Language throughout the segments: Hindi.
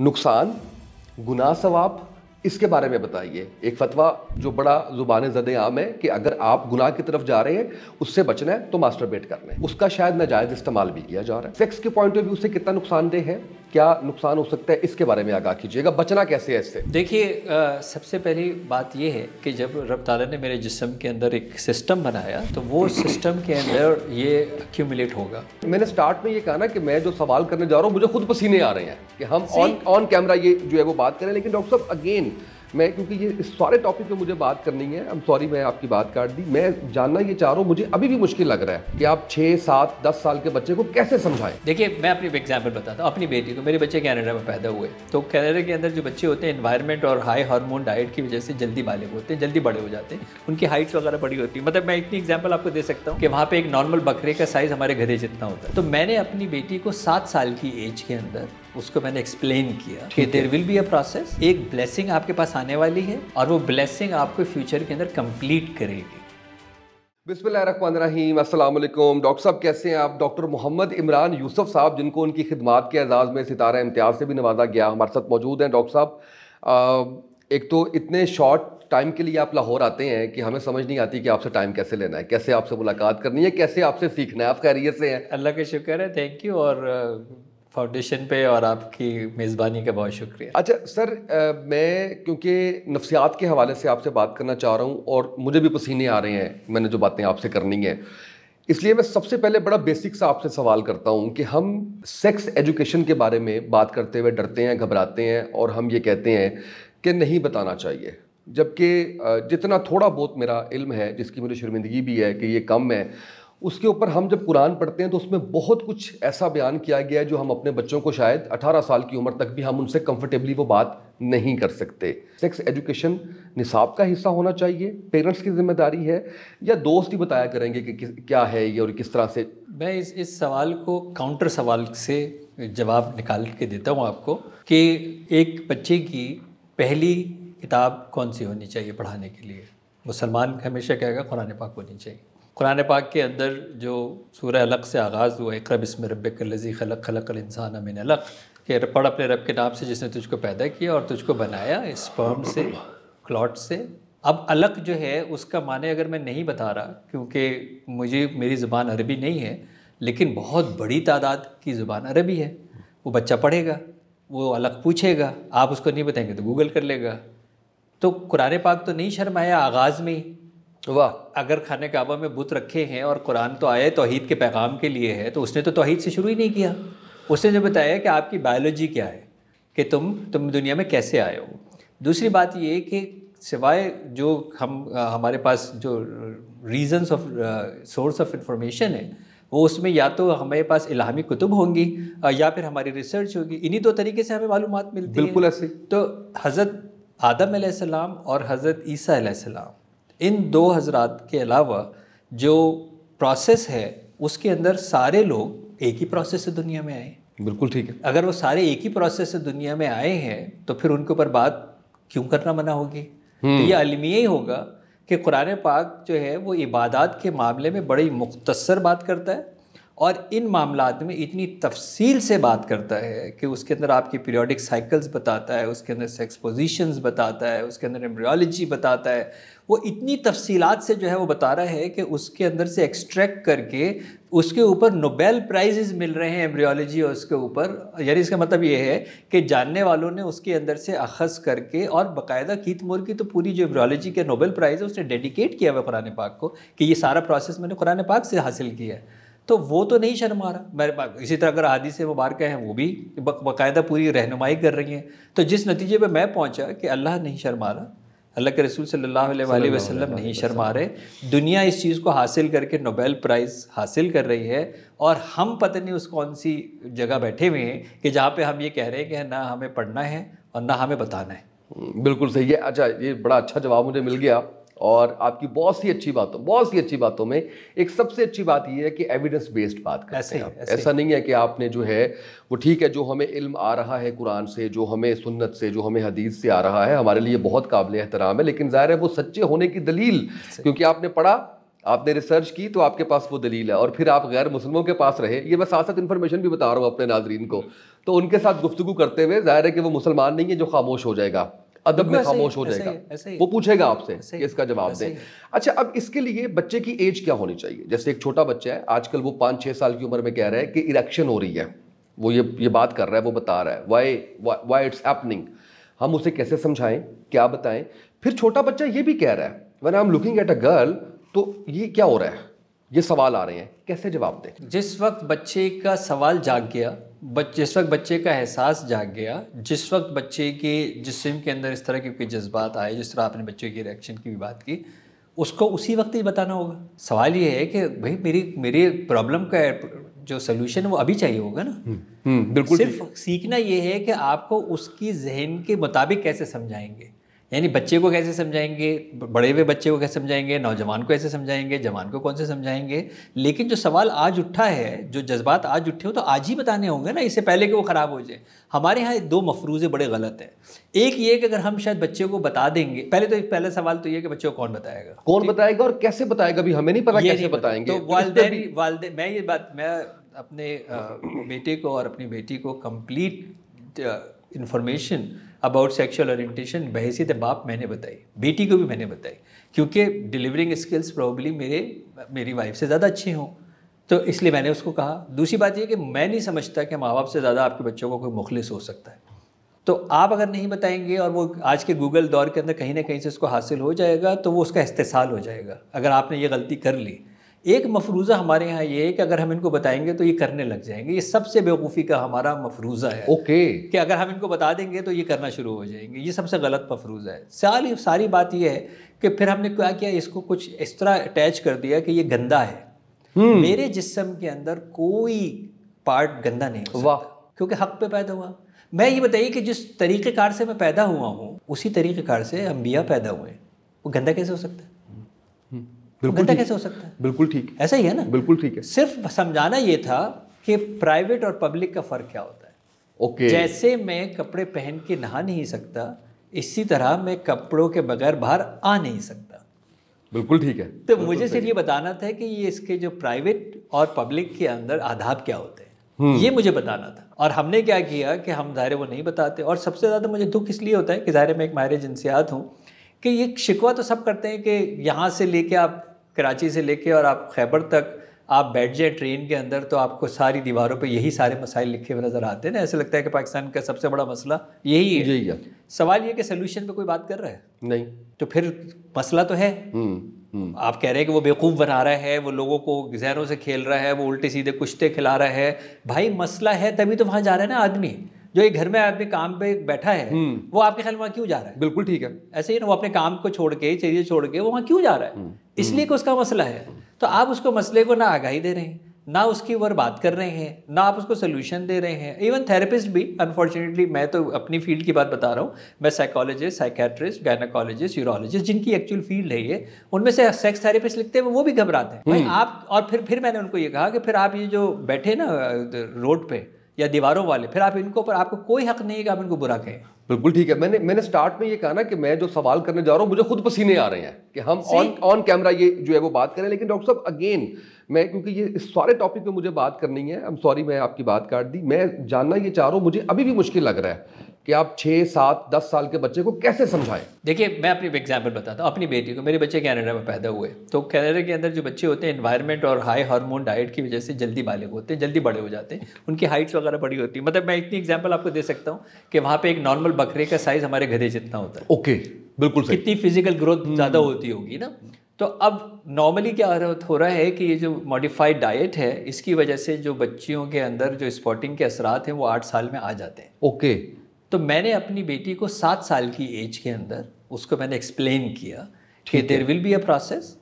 नुकसान गुना सवाब इसके बारे में बताइए एक फतवा जो बड़ा जुबान जद आम है कि अगर आप गुनाह की तरफ जा रहे हैं उससे बचना है तो मास्टरबेट करना है उसका शायद नाजायज इस्तेमाल भी किया जा रहा है सेक्स के पॉइंट ऑफ व्यू से कितना नुकसानदेह है क्या नुकसान हो सकता है इसके बारे में आगाह कीजिएगा बचना कैसे है इससे देखिए सबसे पहली बात यह है कि जब रब ताला ने मेरे जिसम के अंदर एक सिस्टम बनाया तो वो हम्म। सिस्टम के अंदर ये अक्यूमुलेट होगा मैंने स्टार्ट में ये कहा ना कि मैं जो सवाल करने जा रहा हूँ मुझे खुद पसीने आ रहे हैं कि हम ऑन ऑन कैमरा ये जो है वो बात करें लेकिन डॉक्टर साहब अगेन मैं क्योंकि ये इस सारे टॉपिक पे मुझे बात करनी है आई एम सॉरी मैं आपकी बात काट दी मैं जानना ये चाह रहा हूँ मुझे अभी भी मुश्किल लग रहा है कि आप छः सात दस साल के बच्चे को कैसे समझाएं देखिए मैं अपनी एग्जाम्पल बताता हूँ अपनी बेटी को मेरे बच्चे कैनेडा में पैदा हुए तो कैनेडा के अंदर जो बच्चे होते हैं इन्वायरमेंट और हाई हार्मोन डाइट की वजह से जल्दी बालिग होते हैं जल्दी बड़े हो जाते हैं उनकी हाइट्स वगैरह बड़ी होती है मतलब मैं इतनी एग्जाम्पल आपको दे सकता हूँ कि वहाँ पर एक नॉर्मल बकरे का साइज़ हमारे घरे जितना होता है तो मैंने अपनी बेटी को सात साल की एज के अंदर उसको मैंने एक्सप्लेन किया कि there will be a process एक ब्लेसिंग आपके पास आने वाली है और वो ब्लेसिंग आपको फ्यूचर के अंदर कंप्लीट करेगी बिस्मिल्लाम असलम डॉक्टर साहब कैसे हैं आप डॉक्टर मोहम्मद इमरान यूसुफ साहब जिनको उनकी खिदमत के एजाज़ में सितारा इम्तियाज़ से भी नवाजा गया हमारे साथ मौजूद हैं डॉक्टर साहब एक तो इतने शॉर्ट टाइम के लिए आप लाहौर आते हैं कि हमें समझ नहीं आती कि आपसे टाइम कैसे लेना है कैसे आपसे मुलाकात करनी है कैसे आपसे सीखना है आप खैरियत से हैं अल्लाह का शुक्र है थैंक यू और फाउंडेशन पे और आपकी मेज़बानी का बहुत शुक्रिया अच्छा सर आ, मैं क्योंकि नफ्सियात के हवाले से आपसे बात करना चाह रहा हूँ और मुझे भी पसीने आ रहे हैं मैंने जो बातें आपसे करनी है इसलिए मैं सबसे पहले बड़ा बेसिक सा आपसे सवाल करता हूँ कि हम सेक्स एजुकेशन के बारे में बात करते हुए डरते हैं घबराते हैं और हम ये कहते हैं कि नहीं बताना चाहिए जबकि जितना थोड़ा बहुत मेरा इल्म है जिसकी मुझे शर्मिंदगी भी है कि ये कम है उसके ऊपर हम जब कुरान पढ़ते हैं तो उसमें बहुत कुछ ऐसा बयान किया गया है जो हम अपने बच्चों को शायद 18 साल की उम्र तक भी हम उनसे कंफर्टेबली वो बात नहीं कर सकते सेक्स एजुकेशन निसाब का हिस्सा होना चाहिए पेरेंट्स की जिम्मेदारी है या दोस्त ही बताया करेंगे कि, क्या है ये और किस तरह से मैं इस इस सवाल को काउंटर सवाल से जवाब निकाल के देता हूँ आपको कि एक बच्चे की पहली किताब कौन सी होनी चाहिए पढ़ाने के लिए मुसलमान हमेशा कहेगा कुरान पाक होनी चाहिए कुरान पाक के अंदर जो सूर्य अलग से आगाज़ हुआ एक रब इसम रब लजी खलक खलक इंसान अमिन अलग के पढ़ अपने रब के नाम से जिसने तुझको पैदा किया और तुझको बनाया स्पर्म से क्लॉट से अब अलग जो है उसका माने अगर मैं नहीं बता रहा क्योंकि मुझे मेरी ज़ुबान अरबी नहीं है लेकिन बहुत बड़ी तादाद की ज़ुबान अरबी है वो बच्चा पढ़ेगा वो अलग पूछेगा आप उसको नहीं बताएंगे तो गूगल कर लेगा तो कुरान पाक तो नहीं शर्माया आगाज़ में ही वाह अगर खाने काबा में बुत रखे हैं और कुरान तो आया तोहहीद के पैगाम के लिए है तो उसने तो तोहहीद से शुरू ही नहीं किया उसने जो बताया कि आपकी बायोलॉजी क्या है कि तुम तुम दुनिया में कैसे आए हो दूसरी बात ये कि सिवाय जो हम आ, हमारे पास जो reasons of source of information है वो उसमें या तो हमारे पास इलामी कुतुब होंगी या फिर हमारी रिसर्च होगी इन्हीं दो तरीके से हमें मालूम मिलती बिल्कुल है बिल्कुल ऐसे तो हज़रत आदम सलाम और हज़रत ईसा सलाम इन दो हजरात के अलावा जो प्रोसेस है उसके अंदर सारे लोग एक ही प्रोसेस से दुनिया में आए बिल्कुल ठीक है अगर वो सारे एक ही प्रोसेस से दुनिया में आए हैं तो फिर उनके ऊपर बात क्यों करना मना होगी तो हम्म। ये अलमिया ही होगा कि कुरान पाक जो है वो इबादत के मामले में बड़ी मुख्तसर बात करता है और इन मामला में इतनी तफसील से बात करता है कि उसके अंदर आपकी पीरियोडिक साइकिल्स बताता है उसके अंदर सेक्स पोजिशंस बताता है उसके अंदर एम्ब्रियोलॉजी बताता है वो इतनी तफसीलात से जो है वो बता रहा है कि उसके अंदर से एक्सट्रैक्ट करके उसके ऊपर नोबेल प्राइजेज मिल रहे हैं एम्ब्रियोलॉजी और उसके ऊपर यानी इसका मतलब ये है कि जानने वालों ने उसके अंदर से अखज़ करके और बाकायदा कीत मोर की तो पूरी जो एम्ब्रियोलॉजी के नोबेल प्राइज़ है उसने डेडिकेट किया हुआ कुरान पाक को कि ये सारा प्रोसेस मैंने कुरान पाक से हासिल किया है तो वो तो नहीं शर्मा रहा मेरे इसी तरह अगर हादी से मुबारक हैं वो भी बाकायदा पूरी रहनुमाई कर रही हैं तो जिस नतीजे पर मैं पहुँचा कि अल्लाह नहीं शर्मा रहा अल्लाह के रसूल सल्ला वसलम नहीं शर्मा रहे दुनिया इस चीज़ को हासिल करके नोबेल प्राइज़ हासिल कर रही है और हम पता नहीं उस कौन सी जगह बैठे हुए हैं कि जहाँ पे हम ये कह रहे हैं कि ना हमें पढ़ना है और ना हमें बताना है बिल्कुल सही है अच्छा ये बड़ा अच्छा जवाब मुझे मिल गया और आपकी बहुत सी अच्छी बातों बहुत सी अच्छी बातों में एक सबसे अच्छी बात यह है कि एविडेंस बेस्ड बात करते ऐसे, हैं आप ऐसा नहीं है कि आपने जो है वो ठीक है जो हमें इल्म आ रहा है कुरान से जो हमें सुन्नत से जो हमें हदीस से आ रहा है हमारे लिए बहुत काबिल एहतराम है लेकिन ज़ाहिर है वो सच्चे होने की दलील क्योंकि आपने पढ़ा आपने रिसर्च की तो आपके पास वो दलील है और फिर आप गैर मुस्लिमों के पास रहे ये मैं साथ साथ इन्फॉर्मेशन भी बता रहा हूँ अपने नाजरीन को हम्म। तो उनके साथ गुफ्तु करते हुए ज़ाहिर है कि वो मुसलमान नहीं है जो खामोश हो जाएगा अदब में खामोश हो जाएगा वो पूछेगा आपसे इसका जवाब दें अच्छा अब इसके लिए बच्चे की एज क्या होनी चाहिए जैसे एक छोटा बच्चा है आजकल वो पाँच छः साल की उम्र में कह रहा है कि इरेक्शन हो रही है वो ये ये बात कर रहा है वो बता रहा है वाई वाई इट्स हैपनिंग हम उसे कैसे समझाएं क्या बताएं फिर छोटा बच्चा ये भी कह रहा है one I am looking at a girl तो ये क्या हो रहा है ये सवाल आ रहे हैं कैसे जवाब दें जिस वक्त बच्चे का सवाल जाग गया बच जिस वक्त बच्चे का एहसास जाग गया जिस वक्त बच्चे के जिसम के अंदर इस तरह के कोई जज्बात आए जिस तरह आपने बच्चे की रिएक्शन की भी बात की उसको उसी वक्त ही बताना होगा सवाल ये है कि भाई मेरी मेरे प्रॉब्लम का जो सोल्यूशन वो अभी चाहिए होगा ना हम्म, हम्म, बिल्कुल सिर्फ सीखना ये है कि आपको उसकी जहन के मुताबिक कैसे समझाएंगे यानी बच्चे को कैसे समझाएंगे बड़े हुए बच्चे को कैसे समझाएंगे नौजवान को कैसे समझाएंगे जवान को कौन से समझाएंगे लेकिन जो सवाल आज उठा है जो जज्बात आज उठे हो तो आज ही बताने होंगे ना इससे पहले कि वो ख़राब हो जाए हमारे यहाँ दो मफरूज़े बड़े गलत हैं एक ये कि अगर हम शायद बच्चे को बता देंगे पहले तो पहला सवाल तो ये कि बच्चे को कौन बताएगा कौन बताएगा और कैसे बताएगा अभी हमें नहीं पता कैसे बताएंगे तो वालदे वालदे मैं ये बात मैं अपने बेटे को और अपनी बेटी को complete information about sexual orientation बहसीत बाप मैंने बताई बेटी को भी मैंने बताई क्योंकि डिलीवरिंग स्किल्स प्रॉब्ली मेरे मेरी वाइफ से ज़्यादा अच्छी हों तो इसलिए मैंने उसको कहा दूसरी बात यह कि मैं नहीं समझता कि माँ बाप से ज़्यादा आपके बच्चों को कोई मुखलिस हो सकता है तो आप अगर नहीं बताएंगे और वो आज के गूगल दौर के अंदर कहीं ना कहीं से उसको हासिल हो जाएगा तो वो उसका इस्तेसाल हो जाएगा अगर आपने ये गलती कर ली एक मफरूज़ा हमारे यहाँ ये है कि अगर हम इनको बताएंगे तो ये करने लग जाएंगे ये सबसे बेवकूफ़ी का हमारा मफरूज़ा है ओके कि अगर हम इनको बता देंगे तो ये करना शुरू हो जाएंगे ये सबसे गलत मफरूज़ा है सारी सारी बात ये है कि फिर हमने क्या किया इसको कुछ इस तरह अटैच कर दिया कि ये गंदा है हम्म। मेरे जिसम के अंदर कोई पार्ट गंदा नहीं हुआ वाह क्योंकि हक पे पैदा हुआ मैं ये बताइए कि जिस तरीक़ेकार से मैं पैदा हुआ हूँ उसी तरीक़ेकार से अम्बिया पैदा हुए वो गंदा कैसे हो सकता है बिल्कुल कैसे हो सकता है बिल्कुल ठीक ऐसा ही है ना बिल्कुल ठीक है सिर्फ समझाना ये था कि प्राइवेट और पब्लिक का फ़र्क क्या होता है ओके जैसे मैं कपड़े पहन के नहा नहीं सकता इसी तरह मैं कपड़ों के बगैर बाहर आ नहीं सकता बिल्कुल ठीक है तो मुझे सिर्फ ये बताना था कि ये इसके जो प्राइवेट और पब्लिक के अंदर आदाब क्या होते हैं हम्म। ये मुझे बताना था और हमने क्या किया कि हम दायरे वो नहीं बताते और सबसे ज़्यादा मुझे दुख इसलिए होता है कि दायरे में एक मायरे जिनसियात हूँ कि ये शिकवा तो सब करते हैं कि यहाँ से लेके आप कराची से लेके और आप खैबर तक आप बैठ जाए ट्रेन के अंदर तो आपको सारी दीवारों पे यही सारे मसाइल लिखे हुए नज़र आते हैं ना ऐसे लगता है कि पाकिस्तान का सबसे बड़ा मसला यही है यही है सवाल ये कि सोल्यूशन पे कोई बात कर रहा है नहीं तो फिर मसला तो है हम्म, हम्म। आप कह रहे हैं कि वो बेवकूफ़ बना रहा है वो लोगों को जहरों से खेल रहा है वो उल्टे सीधे कुश्ते खिला रहा है भाई मसला है तभी तो वहाँ जा रहा है ना आदमी जो ये घर में आपके काम पे बैठा है हम्म। वो आपके ख्याल वहाँ क्यों जा रहा है बिल्कुल ठीक है ऐसे ही ना वो अपने काम को छोड़ के चीज़ें छोड़ के वो वहाँ क्यों जा रहा है हम्म। इसलिए कि उसका मसला है तो आप उसको मसले को ना आगाही दे रहे हैं ना उसकी ऊपर बात कर रहे हैं ना आप उसको सोल्यूशन दे रहे हैं इवन थेरेपिस्ट भी अनफॉर्चुनेटली मैं तो अपनी फील्ड की बात बता रहा हूँ मैं साइकोलॉजिस्ट साइकेट्रिस्ट गायनाकोलॉजिस्ट यूरोलॉजिस्ट जिनकी एक्चुअल फील्ड है ये उनमें से सेक्स थेरेपिस्ट लिखते हैं वो भी घबराते हैं भाई हम्म। आप और फिर फिर मैंने उनको ये कहा कि फिर आप ये जो बैठे ना रोड पर या दीवारों वाले फिर आप इनको पर आपको कोई हक नहीं है कि आप इनको बुरा कहें बिल्कुल ठीक है मैंने मैंने स्टार्ट में ये कहा ना कि मैं जो सवाल करने जा रहा हूँ मुझे खुद पसीने आ रहे हैं कि हम ऑन ऑन कैमरा ये जो है वो बात करें लेकिन डॉक्टर साहब अगेन मैं क्योंकि ये इस सारे टॉपिक पे मुझे बात करनी है आई एम सॉरी मैं आपकी बात काट दी मैं जानना ये चाह रहा हूँ मुझे अभी भी मुश्किल लग रहा है कि आप छः सात दस साल के बच्चे को कैसे समझाएं देखिए मैं अपनी एग्जाम्पल बताता हूँ अपनी बेटी को मेरे बच्चे कैनेडा में पैदा हुए तो कैनेडा के अंदर जो बच्चे होते हैं इन्वायरमेंट और हाई हार्मोन डाइट की वजह से जल्दी बालिग होते हैं जल्दी बड़े हो जाते हैं उनकी हाइट्स वगैरह बड़ी होती है मतलब मैं इतनी एग्जाम्पल आपको दे सकता हूँ कि वहाँ पर एक नॉर्मल बकरे का साइज़ हमारे गधे जितना होता है ओके बिल्कुल कितनी फिजिकल ग्रोथ हम्म। ज़्यादा होती होगी ना तो अब नॉर्मली क्या हो रहा है कि ये जो मॉडिफाइड डाइट है इसकी वजह से जो बच्चियों के अंदर जो स्पॉटिंग के असरात हैं वो आठ साल में आ जाते हैं ओके okay. तो मैंने अपनी बेटी को सात साल की एज के अंदर उसको मैंने एक्सप्लेन किया कि there will be a process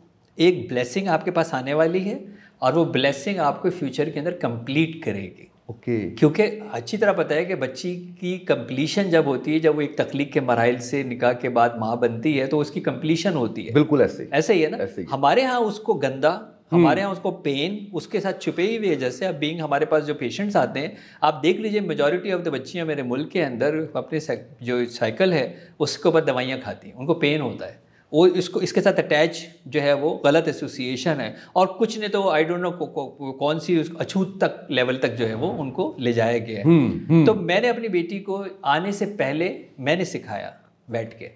एक ब्लेसिंग आपके पास आने वाली है और वो ब्लेसिंग आपको फ्यूचर के अंदर कंप्लीट करेगी ओके okay. क्योंकि अच्छी तरह पता है कि बच्ची की कंप्लीशन जब होती है जब वो एक तकलीफ के मराइल से निकाह के बाद माँ बनती है तो उसकी कंप्लीशन होती है बिल्कुल ऐसे ऐसे ही है ना ही। हमारे यहाँ उसको गंदा हमारे हम्म। यहाँ उसको पेन उसके साथ छुपे हुई वजह से अब बींग हमारे पास जो पेशेंट्स आते हैं आप देख लीजिए मेजोरिटी ऑफ द बच्चियाँ मेरे मुल्क के अंदर अपने जो साइकिल है उसके ऊपर दवाइयाँ खाती हैं उनको पेन होता है वो इसको इसके साथ अटैच जो है वो गलत एसोसिएशन है और कुछ ने तो आई डोंट नो कौन सी उस अछूत तक लेवल तक जो है वो उनको ले जाया गया है हम्म, हम्म। तो मैंने अपनी बेटी को आने से पहले मैंने सिखाया बैठ के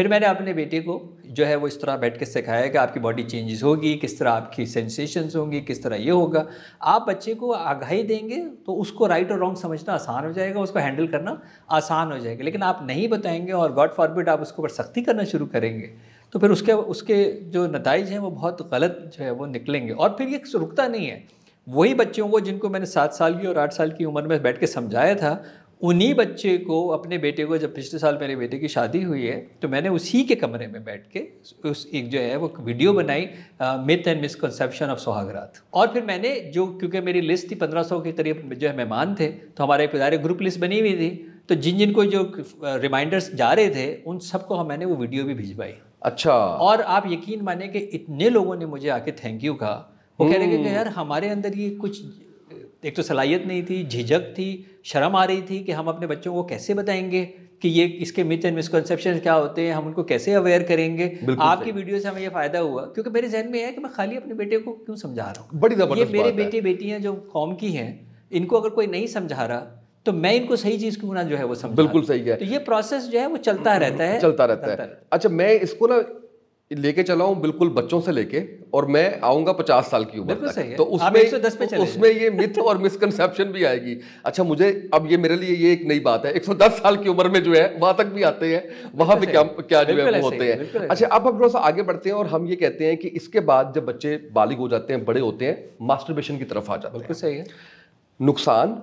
फिर मैंने अपने बेटे को जो है वो इस तरह बैठ के सिखाया कि आपकी बॉडी चेंजेस होगी किस तरह आपकी सेंसेशंस होंगी किस तरह ये होगा आप बच्चे को आगाही देंगे तो उसको राइट और रॉन्ग समझना आसान हो जाएगा उसको हैंडल करना आसान हो जाएगा लेकिन आप नहीं बताएंगे और गॉड फॉरबिड आप उसके ऊपर सख्ती करना शुरू करेंगे तो फिर उसके उसके जो नतज हैं वो बहुत गलत जो है वो निकलेंगे और फिर ये रुकता नहीं है वही बच्चों को जिनको मैंने सात साल की और आठ साल की उम्र में बैठ के समझाया था उन्हीं बच्चे को अपने बेटे को जब पिछले साल मेरे बेटे की शादी हुई है तो मैंने उसी के कमरे में बैठ के उस एक जो है वो वीडियो बनाई मिथ एंड मिसकनसेप्शन ऑफ सुहागरात और फिर मैंने जो क्योंकि मेरी लिस्ट थी पंद्रह सौ के करीब जो है मेहमान थे तो हमारे सारे ग्रुप लिस्ट बनी हुई थी तो जिन जिन को जो रिमाइंडर्स जा रहे थे उन सबको मैंने वो वीडियो भी भिजवाई अच्छा और आप यकीन माने कि इतने लोगों ने मुझे आके थैंक यू कहा वो कह रहे कि हम्म। यार हमारे अंदर ये कुछ एक तो सलाहियत नहीं थी झिझक थी शर्म आ रही थी कि हम अपने बच्चों को कैसे बताएंगे कि ये इसके मिथ एंड मिसकनसेप्शन क्या होते हैं हम उनको कैसे अवेयर करेंगे आपकी वीडियो से हमें ये फायदा हुआ क्योंकि मेरे जहन में है कि मैं खाली अपने बेटे को क्यों समझा रहा हूँ बड़ी ये मेरे बेटे बेटियाँ जो कौम की हैं इनको अगर कोई नहीं समझा रहा तो मैं इनको सही चीज क्यों ना जो है वो समझ बिल्कुल सही है तो ये प्रोसेस जो है वो चलता रहता है चलता रहता, है अच्छा मैं इसको ना लेके चला हूँ बिल्कुल बच्चों से लेके और मैं आऊंगा पचास साल की उम्र तो उसमें पे उसमें ये मिथ और मिसकनसेप्शन भी आएगी अच्छा मुझे अब ये मेरे लिए ये एक नई बात है 110 साल की उम्र में जो है वहां तक भी आते हैं वहां भी क्या क्या जो है वो होते हैं अच्छा अब हम थोड़ा सा आगे बढ़ते हैं और हम ये कहते हैं कि इसके बाद जब बच्चे बालिग हो जाते हैं बड़े होते हैं मास्टरबेशन की तरफ आ जाते हैं बिल्कुल सही है नुकसान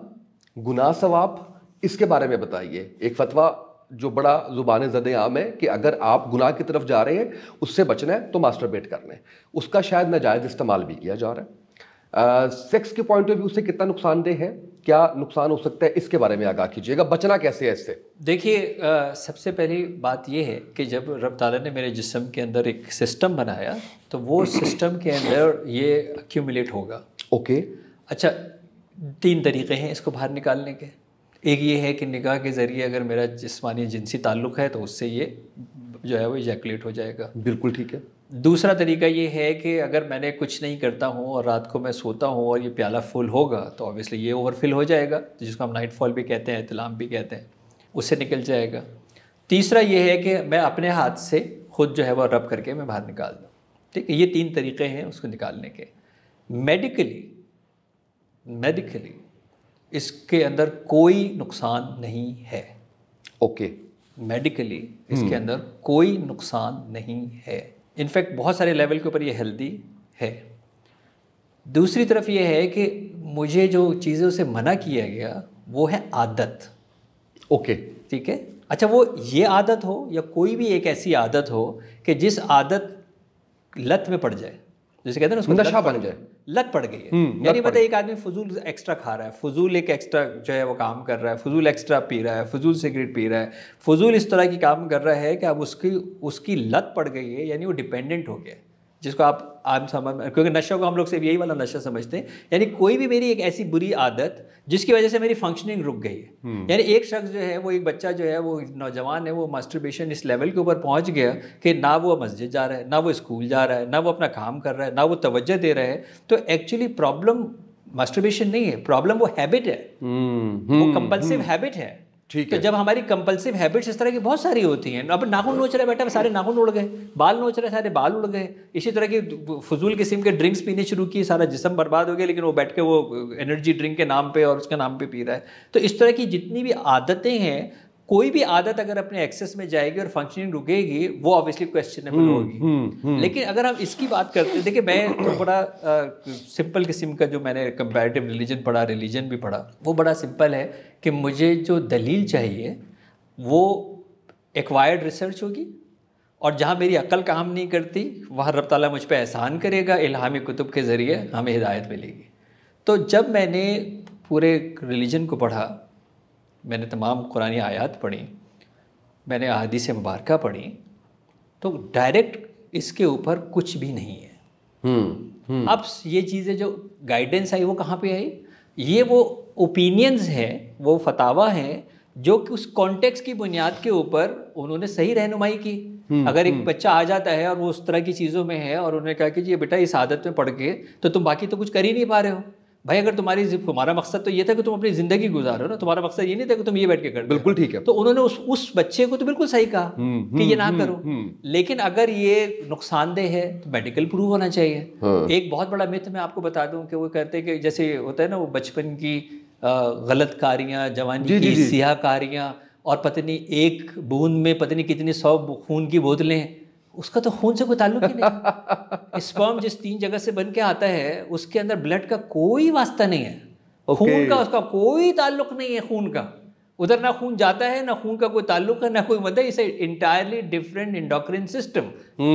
गुनाह सवाब इसके बारे में बताइए एक फतवा जो बड़ा ज़ुबान ज़द आम है कि अगर आप गुनाह की तरफ जा रहे हैं उससे बचना है तो मास्टरबेट कर लें उसका शायद नाजायज़ इस्तेमाल भी किया जा रहा है सेक्स के पॉइंट ऑफ व्यू से कितना नुकसानदेह है क्या नुकसान हो सकता है इसके बारे में आगाह कीजिएगा बचना कैसे है इससे देखिए सबसे पहली बात यह है कि जब रब ताला ने मेरे जिसम के अंदर एक सिस्टम बनाया तो वो सिस्टम के अंदर ये अक्यूमुलेट होगा ओके अच्छा तीन तरीके हैं इसको बाहर निकालने के एक ये है कि निगाह के ज़रिए अगर मेरा जिसमानी जिनसी ताल्लुक़ है तो उससे ये जो है वो इजैकुलेट हो जाएगा बिल्कुल ठीक है दूसरा तरीका ये है कि अगर मैंने कुछ नहीं करता हूँ और रात को मैं सोता हूँ और ये प्याला फुल होगा तो ऑब्वियसली ये ओवरफिल हो जाएगा तो जिसको हम नाइट फॉल भी कहते हैं इतलाम भी कहते हैं उससे निकल जाएगा तीसरा ये है कि मैं अपने हाथ से खुद जो है वह रब करके मैं बाहर निकाल दूँ ठीक है ये तीन तरीके हैं उसको निकालने के मेडिकली मेडिकली इसके अंदर कोई नुकसान नहीं है ओके okay. मेडिकली इसके हम्म। अंदर कोई नुकसान नहीं है इनफैक्ट बहुत सारे लेवल के ऊपर ये हेल्दी है दूसरी तरफ ये है कि मुझे जो चीज़ों से मना किया गया वो है आदत ओके ठीक है अच्छा वो ये आदत हो या कोई भी एक ऐसी आदत हो कि जिस आदत लत में पड़ जाए जैसे कहते हैं ना उसको नशा बन जाए लत पड़ गई है हम्म, यानी पता मतलब एक आदमी फजूल एक्स्ट्रा खा रहा है फजूल एक एक्स्ट्रा जो है वो काम कर रहा है फजूल एक्स्ट्रा पी रहा है फजूल सिगरेट पी रहा है फजूल इस तरह की काम कर रहा है कि अब उसकी उसकी लत पड़ गई है यानी वो डिपेंडेंट हो गया है जिसको आप आम समझ क्योंकि नशे को हम लोग सिर्फ यही वाला नशा समझते हैं यानी कोई भी मेरी एक ऐसी बुरी आदत जिसकी वजह से मेरी फंक्शनिंग रुक गई है हम्म। यानी एक शख्स जो है वो एक बच्चा जो है वो नौजवान है वो मास्टरबेशन इस लेवल के ऊपर पहुंच गया कि ना वो मस्जिद जा रहा है ना वो स्कूल जा रहा है ना वो अपना काम कर रहा है ना वो तवज्जो दे रहा है तो एक्चुअली प्रॉब्लम मास्टरबेशन नहीं है प्रॉब्लम वो हैबिट है हम्म, वो कंपल्सिव हम्म, हैबिट है ठीक तो है तो जब हमारी कंपल्सिव हैबिट्स इस तरह की बहुत सारी होती हैं अब नाखून हाँ। नोच रहे बैठा सारे नाखून उड़ गए बाल नोच रहे सारे बाल उड़ गए इसी तरह की फजूल किस्म के ड्रिंक्स पीने शुरू किए सारा जिसम बर्बाद हो गया लेकिन वो बैठ के वो एनर्जी ड्रिंक के नाम पे और उसके नाम पे पी रहा है तो इस तरह की जितनी भी आदतें हैं कोई भी आदत अगर अपने एक्सेस में जाएगी और फंक्शनिंग रुकेगी वो ऑब्वियसली हम्म, क्वेश्चनेबल होगी हम्म, हम्म। लेकिन अगर हम इसकी बात करते देखिए मैं तो बड़ा सिंपल किस्म का जो मैंने कंपेरेटिव रिलीजन पढ़ा रिलीजन भी पढ़ा वो बड़ा सिंपल है कि मुझे जो दलील चाहिए वो एक्वायर्ड रिसर्च होगी और जहाँ मेरी अक्ल काम नहीं करती वहाँ रब ताला मुझ पर एहसान करेगा इलामी कुतुब के ज़रिए हमें हिदायत मिलेगी तो जब मैंने पूरे रिलीजन को पढ़ा मैंने तमाम कुरानी आयात पढ़ी मैंने से मुबारक पढ़ी तो डायरेक्ट इसके ऊपर कुछ भी नहीं है हुँ, हम्म, हम्म। अब ये चीज़ें जो गाइडेंस आई वो कहाँ पे आई ये वो ओपिनियंस है वो फतावा है जो कि उस कॉन्टेक्स्ट की बुनियाद के ऊपर उन्होंने सही रहनुमाई की हम्म, अगर एक बच्चा आ जाता है और वो उस तरह की चीज़ों में है और उन्होंने कहा कि जी बेटा इस आदत में पढ़ के तो तुम बाकी तो कुछ कर ही नहीं पा रहे हो भाई अगर तुम्हारी तुम्हारा मकसद तो ये था कि तुम अपनी जिंदगी गुजारो ना तुम्हारा मकसद ये नहीं था कि तुम ये बैठ के कर बिल्कुल ठीक है तो उन्होंने उस उस बच्चे को तो बिल्कुल सही कहा हम्म, कि ये हम्म, ना हम्म, करो लेकिन अगर ये नुकसानदेह है तो मेडिकल प्रूव होना चाहिए हाँ। एक बहुत बड़ा मिथ मैं आपको बता दूं कि वो कहते हैं कि जैसे होता है ना वो बचपन की गलत कारियाँ जवानी की सियाह कारियाँ और पत्नी एक बूंद में पत्नी कितनी सौ खून की बोतलें उसका तो खून से कोई ताल्लुक ही नहीं स्पर्म जिस तीन जगह से बन के आता है उसके अंदर ब्लड का कोई वास्ता नहीं है okay. खून का उसका कोई ताल्लुक नहीं है खून का उधर ना खून जाता है ना खून का कोई ताल्लुक है ना कोई मतलब इसे इंटायरली डिफरेंट इंडोक्रिन सिस्टम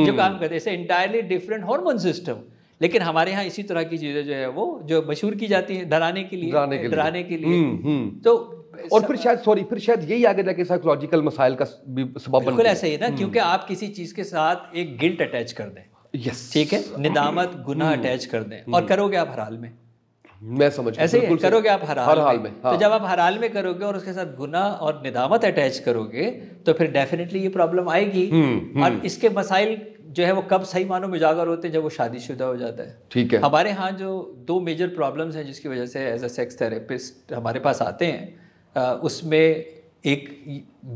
जो काम करते हैं इसे इंटायरली डिफरेंट हार्मोन सिस्टम लेकिन हमारे यहाँ इसी तरह की चीज़ें जो है वो जो मशहूर की जाती है डराने के लिए डराने के लिए, के लिए। hmm, hmm. तो और फिर शायद सॉरी फिर शायद यही आगे जाके साइकोलॉजिकल मसाइल का भी सबब बिल्कुल ऐसा ही ना हम्म। क्योंकि आप किसी चीज़ के साथ एक गिल्ट अटैच कर दें यस ठीक है निदामत गुना हम्म। अटैच कर दें हम्म। और करोगे आप हर हाल में मैं समझ ऐसे ही करोगे आप हर हाल, हाल में, में हाँ। तो जब आप हर हाल में करोगे और उसके साथ गुना और निदामत अटैच करोगे तो फिर डेफिनेटली ये प्रॉब्लम आएगी और इसके मसाइल जो है वो कब सही मानो में उजागर होते हैं जब वो शादीशुदा हो जाता है ठीक है हमारे यहाँ जो दो मेजर प्रॉब्लम्स हैं जिसकी वजह से एज अ सेक्स थेरेपिस्ट हमारे पास आते हैं उसमें एक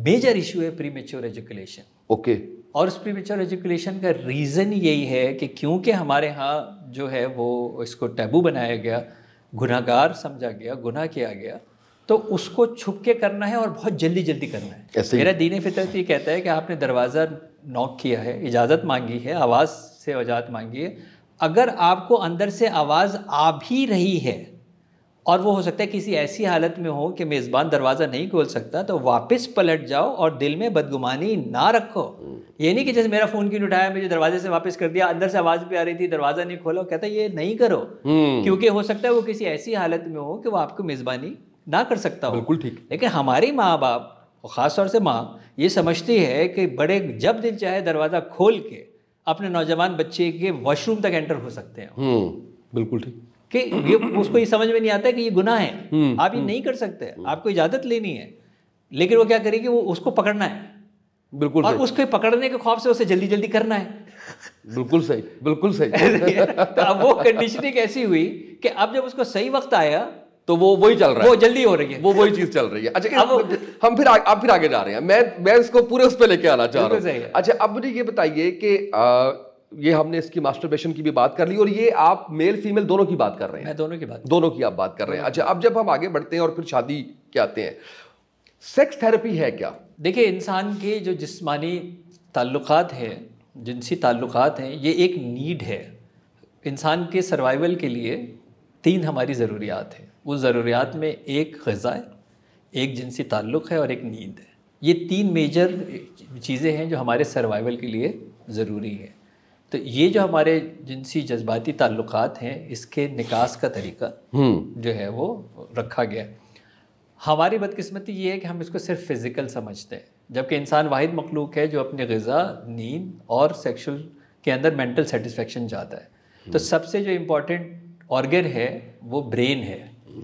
मेजर इशू है प्री मेच्योर एजुकेशन ओके और उस प्री मेच्योर एजुकेशन का रीज़न यही है कि क्योंकि हमारे यहाँ जो है वो इसको टैबू बनाया गया गुनागार समझा गया गुनाह किया गया तो उसको छुप के करना है और बहुत जल्दी जल्दी करना है मेरा दीन फितरत तो ये कहता है कि आपने दरवाज़ा नॉक किया है इजाज़त मांगी है आवाज़ से इजाज़त मांगी है अगर आपको अंदर से आवाज़ आ भी रही है और वो हो सकता है किसी ऐसी हालत में हो कि मेज़बान दरवाज़ा नहीं खोल सकता तो वापस पलट जाओ और दिल में बदगुमानी ना रखो हम्म। ये नहीं कि जैसे मेरा फ़ोन क्यों उठाया मुझे दरवाजे से वापस कर दिया अंदर से आवाज़ भी आ रही थी दरवाज़ा नहीं खोलो कहता ये नहीं करो हम्म। क्योंकि हो सकता है वो किसी ऐसी हालत में हो कि वो आपको मेज़बानी ना कर सकता हो बिल्कुल ठीक लेकिन हमारे माँ बाप और ख़ास तौर से माँ ये समझती है कि बड़े जब दिल चाहे दरवाज़ा खोल के अपने नौजवान बच्चे के वॉशरूम तक एंटर हो सकते हैं हम्म, बिल्कुल ठीक कि ये उसको ये समझ में नहीं आता कि ये गुना है हम्म, आप ये हम्म। नहीं कर सकते आपको इजाज़त लेनी है लेकिन वो क्या करेगी वो उसको पकड़ना है बिल्कुल और उसको पकड़ने के खौफ से उसे जल्दी जल्दी करना है बिल्कुल सही बिल्कुल सही तो अब वो कंडीशनिंग ऐसी हुई कि अब जब उसको सही वक्त आया तो वो वही चल रहा है वो जल्दी हो रही है वो वही चीज चल रही है अच्छा अब हम फिर आ, आप फिर आगे जा रहे हैं मैं मैं इसको पूरे उस पर लेके आना चाह रहा हूँ अच्छा अब मुझे ये बताइए कि ये हमने इसकी मास्टरबेशन की भी बात कर ली और ये आप मेल फीमेल दोनों की बात कर रहे हैं मैं दोनों की बात दोनों की आप बात कर रहे हैं अच्छा अब जब हम आगे बढ़ते हैं और फिर शादी के आते हैं सेक्स थेरेपी है क्या देखिए इंसान के जो जिस्मानी ताल्लुक़ हैं जिनसी ताल्लुक़ हैं ये एक नीड है इंसान के सर्वाइवल के लिए तीन हमारी ज़रूरियात हैं उस ज़रूरियात में एक गज़ा है एक जिनसी ताल्लुक़ है और एक नींद है ये तीन मेजर चीज़ें हैं जो हमारे सर्वाइवल के लिए ज़रूरी हैं तो ये जो हमारे जिनसी जज्बाती ताल्लुक हैं इसके निकास का तरीका हम्म। जो है वो रखा गया है हमारी बदकस्मती ये है कि हम इसको सिर्फ फिज़िकल समझते हैं जबकि इंसान वाहिद मखलूक है जो अपनी गज़ा नींद और सेक्शुअल के अंदर मेंटल सेटिस्फेक्शन जाता है हम्म। तो सबसे जो इम्पोर्टेंट ऑर्गन है वो ब्रेन है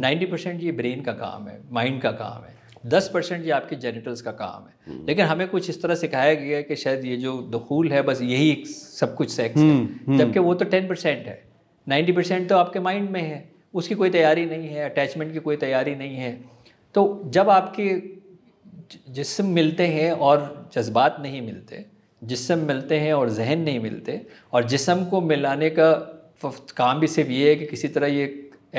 नाइन्टी परसेंट ये ब्रेन का काम है माइंड का काम है दस परसेंट ये आपके जेनिटल्स का काम है हम्म। लेकिन हमें कुछ इस तरह सिखाया गया है कि शायद ये जो दखूल है बस यही सब कुछ सेक्स है हम्म, हम्म। जबकि वो तो टेन परसेंट है नाइन्टी परसेंट तो आपके माइंड में है उसकी कोई तैयारी नहीं है अटैचमेंट की कोई तैयारी नहीं है तो जब आपके जिसम मिलते हैं और जज्बात नहीं मिलते जिसम मिलते हैं और जहन नहीं मिलते और जिसम को मिलाने का काम भी सिर्फ ये है कि किसी तरह ये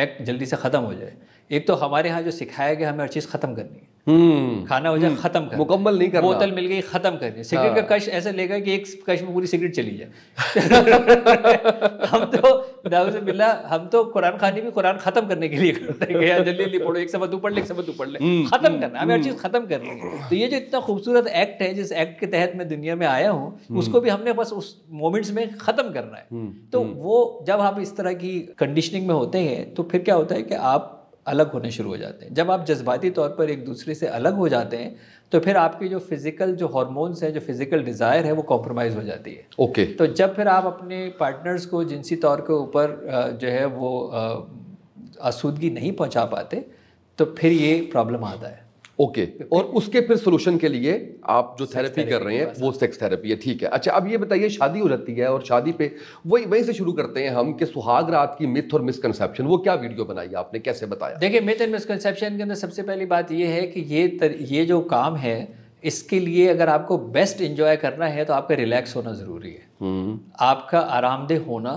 एक्ट जल्दी से ख़त्म हो जाए एक तो हमारे यहाँ जो सिखाया गया हमें हर चीज़ ख़त्म करनी है हम्म। खाना हो जाए हम्म। खत्म कर मुकम्मल नहीं कर बोतल मिल गई खत्म कर दिया सिगरेट का कश ऐसा लेगा कि एक कश में पूरी सिगरेट चली जाए हम तो दाऊद मिला हम तो कुरान खानी भी कुरान खत्म करने के लिए करते हैं जल्दी जल्दी पढ़ो एक सब तू पढ़ ले एक सब तू पढ़ ले हम्म, खत्म करना हमें हर चीज़ खत्म कर है तो ये जो इतना खूबसूरत एक्ट है जिस एक्ट के तहत मैं दुनिया में आया हूँ उसको भी हमने बस उस मोमेंट्स में ख़त्म करना है तो वो जब आप इस तरह की कंडीशनिंग में होते हैं तो फिर क्या होता है कि आप अलग होने शुरू हो जाते हैं जब आप जज्बाती तौर पर एक दूसरे से अलग हो जाते हैं तो फिर आपकी जो फिज़िकल जो हॉर्मोन्स हैं जो फिज़िकल डिज़ायर है वो कॉम्प्रोमाइज़ हो जाती है ओके okay. तो जब फिर आप अपने पार्टनर्स को जिनसी तौर के ऊपर जो है वो आसूदगी नहीं पहुंचा पाते तो फिर ये प्रॉब्लम आता है ओके okay. और उसके फिर सोल्यूशन के लिए आप जो थेरेपी कर रहे हैं वो सेक्स थेरेपी है ठीक है अच्छा अब ये बताइए शादी हो जाती है और शादी पे वही वहीं से शुरू करते हैं हम कि सुहाग रात की मिथ और मिसकनसेप्शन वो क्या वीडियो बनाई आपने कैसे बताया देखिए मिथ एंड मिसकनसेप्शन के अंदर सबसे पहली बात ये है कि ये तर, ये जो काम है इसके लिए अगर आपको बेस्ट इंजॉय करना है तो आपका रिलैक्स होना ज़रूरी है हम्म। आपका आरामदेह होना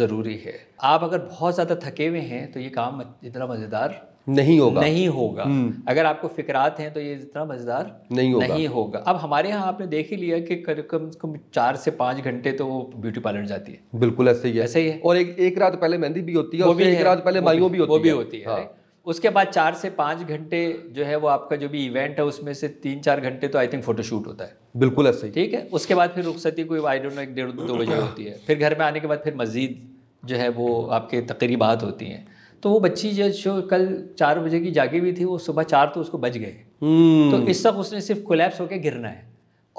ज़रूरी है आप अगर बहुत ज़्यादा थके हुए हैं तो ये काम इतना मज़ेदार नहीं होगा नहीं होगा हम्म। अगर आपको फिक्रात हैं तो ये इतना मज़ेदार नहीं होगा नहीं होगा अब हमारे यहाँ आपने देख ही लिया कि कम से कम चार से पाँच घंटे तो वो ब्यूटी पार्लर जाती है बिल्कुल ऐसे ही है ऐसे ही है और एक एक रात पहले मेहंदी भी होती है वो भी एक रात पहले माइयो भी होती है वो भी होती है उसके बाद चार से पाँच घंटे जो है वो आपका जो भी इवेंट है उसमें से तीन चार घंटे तो आई थिंक फोटोशूट होता है बिल्कुल ऐसे ठीक है उसके बाद फिर रुखसती कोई आई डोंट नो एक डेढ़ दो बजे होती है फिर घर में आने के बाद फिर मज़ीद जो है वो आपके तकरीबात होती हैं तो वो बच्ची जो जो कल चार बजे की जागी भी थी वो सुबह चार तो उसको बज गए हम्म। तो इस वक्त उसने सिर्फ कोलेप्स होकर गिरना है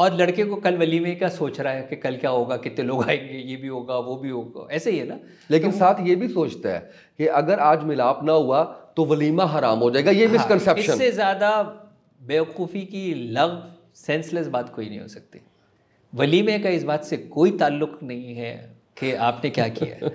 और लड़के को कल वलीमे का सोच रहा है कि कल क्या होगा कितने लोग आएंगे ये भी होगा वो भी होगा ऐसे ही है ना लेकिन तो साथ ये भी सोचता है कि अगर आज मिलाप ना हुआ तो वलीमा हराम हो जाएगा ये हाँ, इससे ज़्यादा बेवकूफ़ी की लव सेंसलेस बात कोई नहीं हो सकती वलीमे का इस बात से कोई ताल्लुक नहीं है कि आपने क्या किया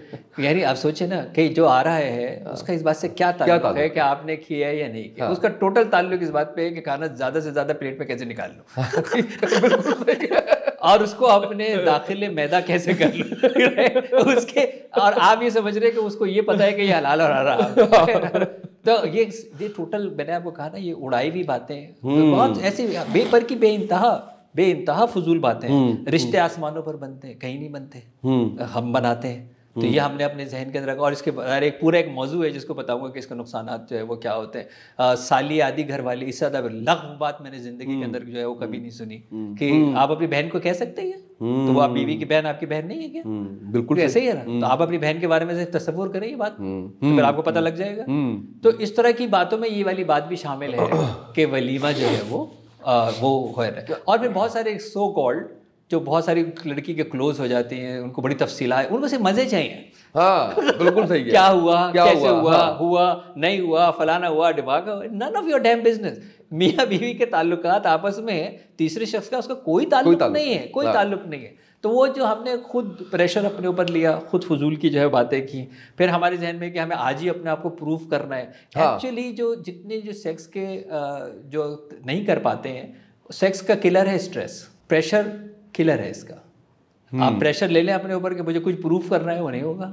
यानी आप सोचे ना कि जो आ रहा है हाँ। उसका इस बात से क्या ताल्लुक है कि आपने किया है या नहीं किया हाँ। उसका टोटल ताल्लुक इस बात पे है कि खाना ज़्यादा से ज़्यादा प्लेट में कैसे निकाल लो हाँ। और उसको अपने दाखिले मैदा कैसे कर लो उसके और आप ये समझ रहे हैं कि उसको ये पता है कि ये हलाल और हरा तो ये ये टोटल मैंने आपको कहा ना ये उड़ाई हुई बातें हम्म। बहुत ऐसी बेपर की बे बे इंतहा फजूल बातें हम्म, रिश्ते हम्म। आसमानों पर बनते हैं कहीं नहीं बनते हम्म। हम बनाते हैं तो ये हमने अपने जहन के अंदर रखा और इसके बारे एक पूरा एक मौजू है जिसको बताऊंगा कि इसके नुकसान जो है वो क्या होते हैं साली आदि घर वाली इससे ज़्यादा लग बात मैंने ज़िंदगी के अंदर जो है वो कभी नहीं सुनी कि आप अपनी बहन को कह सकते हैं तो वो आप बीवी की बहन आपकी बहन नहीं है क्या बिल्कुल तो ऐसे ही है ना तो आप अपनी बहन के बारे में तस्वूर तस्वुर करें ये बात तो फिर आपको पता लग जाएगा तो इस तरह की बातों में ये वाली बात भी शामिल है कि वलीमा जो है वो वो हो जाता है और फिर बहुत सारे सो कॉल्ड जो बहुत सारी लड़की के क्लोज हो जाती हैं उनको बड़ी तफसीला है उनको से मज़े चाहिए हाँ बिल्कुल सही है क्या हुआ क्या कैसे हुआ हुआ, हाँ। हुआ नहीं हुआ फलाना हुआ डिबाग none of your damn business मियाँ बीवी के ताल्लुकात आपस में तीसरे शख्स का उसका कोई ताल्लुक नहीं है कोई हाँ। ताल्लुक नहीं है तो वो जो हमने खुद प्रेशर अपने ऊपर लिया खुद फजूल की जो है बातें की फिर हमारे जहन में कि हमें आज ही अपने आप को प्रूफ करना है एक्चुअली हाँ। जो जितने जो सेक्स के जो नहीं कर पाते हैं सेक्स का किलर है स्ट्रेस प्रेशर किलर है इसका हम्म। आप प्रेशर ले लें अपने ऊपर कि मुझे कुछ प्रूफ करना है वो नहीं होगा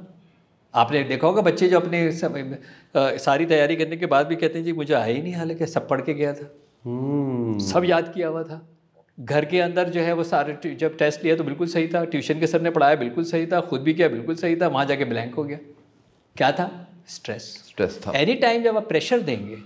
आपने देखा होगा बच्चे जो अपने समय में आ, सारी तैयारी करने के बाद भी कहते हैं जी मुझे आया ही नहीं हालांकि सब पढ़ के गया था हम्म। सब याद किया हुआ था घर के अंदर जो है वो सारे जब टेस्ट लिया तो बिल्कुल सही था ट्यूशन के सर ने पढ़ाया बिल्कुल सही था खुद भी किया बिल्कुल सही था वहाँ जाके ब्लैंक हो गया क्या था स्ट्रेस स्ट्रेस था एनी टाइम जब आप प्रेशर देंगे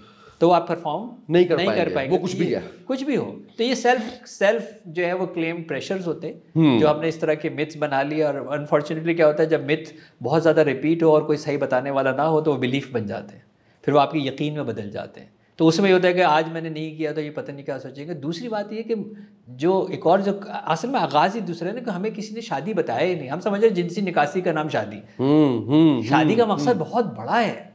तो आप परफॉर्म नहीं कर नहीं पाएंगे। कर पाएंगे वो कुछ भी है कुछ भी हो तो ये सेल्फ सेल्फ जो है वो क्लेम प्रेशर्स होते हैं हम्म। जो हमने इस तरह के मिथ्स बना लिए और अनफॉर्चुनेटली क्या होता है जब मिथ बहुत ज़्यादा रिपीट हो और कोई सही बताने वाला ना हो तो वो बिलीफ बन जाते हैं फिर वो आपके यकीन में बदल जाते हैं तो उसमें ये होता है कि आज मैंने नहीं किया तो ये पता नहीं क्या सोचेंगे दूसरी बात ये कि जो एक और जो असल में आगाज ही दूसरा है ना कि हमें किसी ने शादी बताया ही नहीं हम समझ रहे जिनसी निकासी का नाम शादी हम्म, हम्म, हम्म, शादी का मकसद बहुत बड़ा है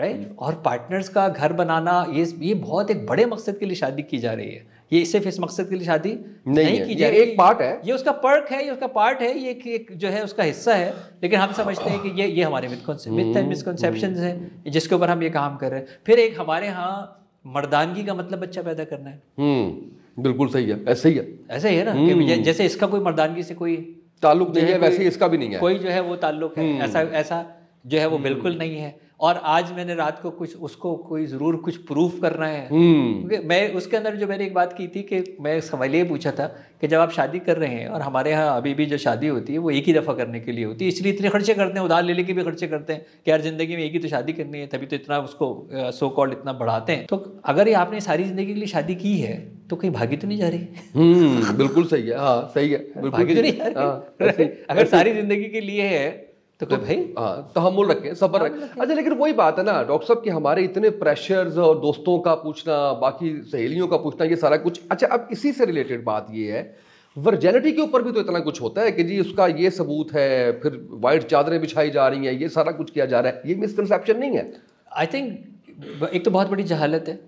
राइट और पार्टनर्स का घर बनाना ये ये बहुत एक बड़े मकसद के लिए शादी की जा रही है ये सिर्फ इस मकसद के लिए शादी नहीं, नहीं की जाए एक पार्ट है ये उसका पर्क है ये उसका पार्ट है ये एक जो है उसका हिस्सा है लेकिन हम समझते हैं कि ये ये हमारे मिसकनसेप्शन हम्म। है जिसके ऊपर हम ये काम कर रहे हैं फिर एक हमारे यहाँ मर्दानगी का मतलब बच्चा पैदा करना है हम्म, बिल्कुल सही है ऐसे ही है ऐसे ही है ना कि हम्म। जैसे इसका कोई मर्दानगी से कोई ताल्लुक नहीं है वैसे इसका भी नहीं है कोई जो है वो ताल्लुक है ऐसा ऐसा जो है वो बिल्कुल नहीं है और आज मैंने रात को कुछ उसको कोई ज़रूर कुछ प्रूफ करना है हम्म। क्योंकि मैं उसके अंदर जो मैंने एक बात की थी कि मैं सवाल ये पूछा था कि जब आप शादी कर रहे हैं और हमारे यहाँ अभी भी जो शादी होती है वो एक ही दफ़ा करने के लिए होती है इसलिए इतने खर्चे करते हैं उधार ले लेके भी खर्चे करते हैं कि यार ज़िंदगी में एक ही तो शादी करनी है तभी तो इतना उसको सो कॉल्ड इतना बढ़ाते हैं तो अगर ये आपने सारी ज़िंदगी के लिए शादी की है तो कहीं भागी तो नहीं जा रही हम्म, बिल्कुल सही है हाँ सही है भागी तो नहीं जा रही अगर हाँ, सारी ज़िंदगी के लिए है तो, तो भाई हाँ तो मुल रखें सबर रखें अच्छा लेकिन वही बात है ना डॉक्टर साहब कि हमारे इतने प्रेशर्स और दोस्तों का पूछना बाकी सहेलियों का पूछना ये सारा कुछ अच्छा अब इसी से रिलेटेड बात ये है वर्जेनिटी के ऊपर भी तो इतना कुछ होता है कि जी उसका ये सबूत है फिर वाइट चादरें बिछाई जा रही हैं ये सारा कुछ किया जा रहा है ये मिसकनसेप्शन नहीं है आई थिंक एक तो बहुत बड़ी जहालत है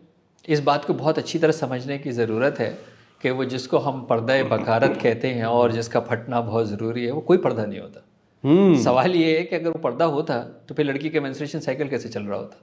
इस बात को बहुत अच्छी तरह समझने की ज़रूरत है कि वो जिसको हम पर्दा बकारत कहते हैं और जिसका फटना बहुत ज़रूरी है वो कोई पर्दा नहीं होता हम्म। सवाल ये है कि अगर वो पर्दा होता तो फिर लड़की का मेंस्ट्रुएशन साइकिल कैसे चल रहा होता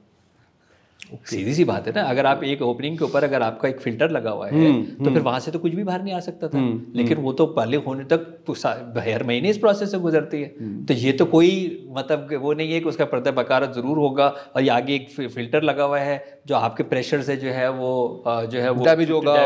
Okay. सीधी सी बात है ना अगर आप एक ओपनिंग के ऊपर अगर आपका एक फिल्टर लगा हुआ है हुँ, हम्म, तो फिर हम्म। वहां से तो कुछ भी बाहर नहीं आ सकता था हम्म, लेकिन वो तो पहले होने तक तो हर महीने इस प्रोसेस से गुजरती है तो ये तो कोई मतलब वो नहीं है कि उसका पर्दा बकार ज़रूर होगा और ये आगे एक फिल्टर लगा हुआ है जो आपके प्रेशर से जो है वो जो है वो डैमेज होगा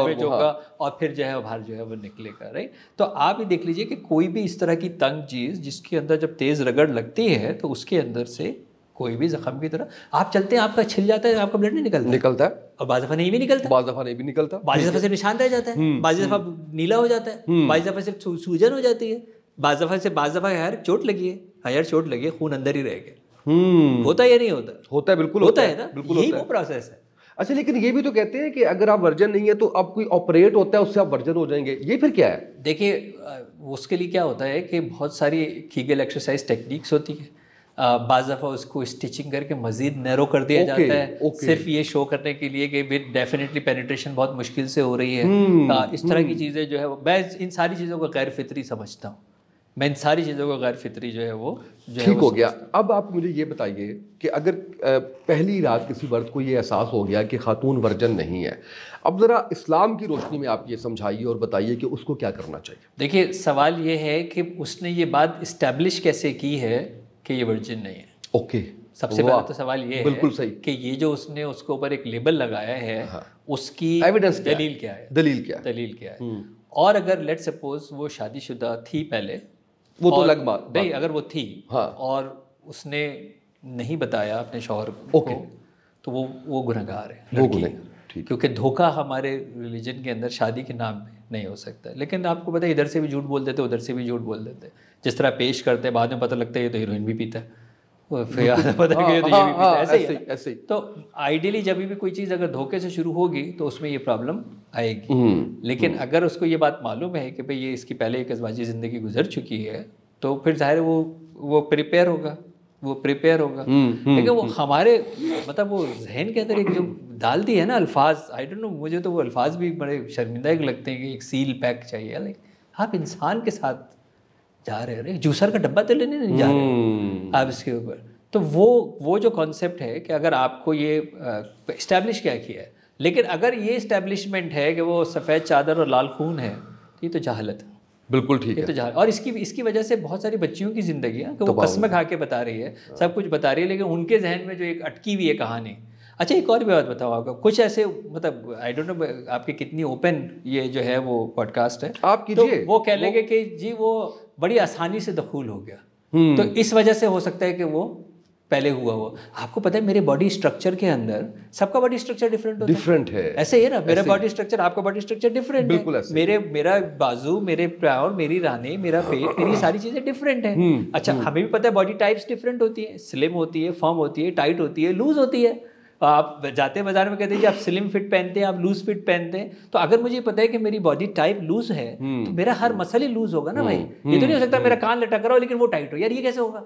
हाँ। और फिर जो है बाहर जो है वो निकलेगा राइट तो आप ये देख लीजिए कि कोई भी इस तरह की तंग चीज़ जिसके अंदर जब तेज़ रगड़ लगती है तो उसके अंदर से कोई भी जख्म की तरह आप चलते हैं आपका छिल जाता है आपका ब्लड नहीं निकलता निकलता है और बाज दफा नहीं भी निकलता बाज दफा नहीं भी निकलता बाज दफा से निशान रह जाता है हम्म, बाज दफा हम्म। नीला हो जाता है बाज दफा सिर्फ सूजन हो जाती है बाज दफा से बाज दफा यार चोट लगी है हाँ यार चोट लगी है खून अंदर ही रह गया हम्म। होता है या नहीं होता होता है बिल्कुल होता है ना बिल्कुल यही वो प्रोसेस है अच्छा लेकिन ये भी तो कहते हैं कि अगर आप वर्जन नहीं है तो आप कोई ऑपरेट होता है उससे आप वर्जन हो जाएंगे ये फिर क्या है देखिए उसके लिए क्या होता है कि बहुत सारी कीगल एक्सरसाइज टेक्निक्स होती है बाज़ दफ़ा उसको स्टिचिंग करके मज़ीद नैरो कर दिया okay, जाता है okay. सिर्फ ये शो करने के लिए कि डेफिनेटली पेनिट्रेशन बहुत मुश्किल से हो रही है hmm, हम्म, आ, हाँ, इस तरह hmm. की हम्म। चीज़ें जो है मैं इन सारी चीज़ों को गैर फितरी समझता हूँ मैं इन सारी चीज़ों को गैर फितरी जो है वो जो ठीक हो गया अब आप मुझे ये बताइए कि अगर पहली रात किसी वर्द को ये एहसास हो गया कि खातून वर्जन नहीं है अब ज़रा इस्लाम की रोशनी में आप ये समझाइए और बताइए कि उसको क्या करना चाहिए देखिए सवाल ये है कि उसने ये बात इस्टेब्लिश कैसे की है कि ये वर्जिन नहीं है ओके सबसे पहला तो सवाल ये बिल्कुल है सही कि ये जो उसने उसके ऊपर एक लेबल लगाया है हाँ। उसकी एविडेंस दलील क्या है दलील क्या है दलील क्या है हम्म। और अगर लेट सपोज वो शादीशुदा थी पहले वो तो लग बात नहीं अगर वो थी हाँ। और उसने नहीं बताया अपने शोहर ओके तो वो वो गुनहगार है वो गुनहगार क्योंकि धोखा हमारे रिलीजन के अंदर शादी के नाम में नहीं हो सकता लेकिन आपको पता है इधर से भी झूठ बोल देते उधर से भी झूठ बोल देते जिस तरह पेश करते हैं बाद में पता लगता है ये तो हीरोइन भी पीता है फिर पता ये तो ये भी हाँ, हाँ, पीता ऐसे ही ऐसे ही तो आइडियली जब भी कोई चीज़ अगर धोखे से शुरू होगी तो उसमें ये प्रॉब्लम आएगी हम्म, हम्म। लेकिन अगर उसको ये बात मालूम है कि भाई ये इसकी पहले एक अजवाजी ज़िंदगी गुजर चुकी है तो फिर ज़ाहिर वो वो प्रिपेयर होगा वो प्रिपेयर होगा हम्म, हम्म, लेकिन वो हम्म। हमारे मतलब वो जहन के अंदर एक जो डाल दी है ना अल्फाज आई डोंट नो मुझे तो वो अल्फाज भी बड़े शर्मिंदा लगते हैं कि एक सील पैक चाहिए लाइक आप इंसान के साथ जा रहे हैं जूसर का डब्बा तो लेने नहीं जा रहे आप इसके ऊपर तो वो वो जो कॉन्सेप्ट है कि अगर आपको ये इस्टेब्लिश क्या किया है लेकिन अगर ये इस्टेब्लिशमेंट है कि वो सफ़ेद चादर और लाल खून है तो ये तो जहालत है बिल्कुल ठीक तो है तो जहाँ और इसकी इसकी वजह से बहुत सारी बच्चियों की जिंदगियाँ तो वो खा के बता रही है सब कुछ बता रही है लेकिन उनके जहन में जो एक अटकी हुई है कहानी अच्छा एक और भी बात बताओ आपका कुछ ऐसे मतलब आई डोंट नो आपके कितनी ओपन ये जो है वो पॉडकास्ट है आप तो वो कह लेंगे कि जी वो बड़ी आसानी से दखूल हो गया हम्म। तो इस वजह से हो सकता है कि वो पहले हुआ हुआ आपको पता है मेरे बॉडी स्ट्रक्चर के अंदर सबका बॉडी स्ट्रक्चर डिफरेंट होता डिफरेंट है ऐसे ही ना मेरा बॉडी स्ट्रक्चर आपका बॉडी स्ट्रक्चर डिफरेंट है मेरे मेरा बाजू मेरे पाँव मेरी रानी मेरा पेट मेरी सारी चीजें डिफरेंट है हम्म, अच्छा हम्म। हमें भी पता है बॉडी टाइप्स डिफरेंट होती है स्लिम होती है फॉर्म होती है टाइट होती है लूज होती है तो आप जाते हैं बाजार में कहते हैं कि आप स्लिम फिट पहनते हैं आप लूज फिट पहनते हैं तो अगर मुझे पता है कि मेरी बॉडी टाइप लूज है हम्म। तो मेरा हर मसल ही लूज होगा ना हम्म। भाई ये तो हम्म। नहीं हो सकता मेरा कान लटक रहा हो लेकिन वो टाइट हो यार ये कैसे होगा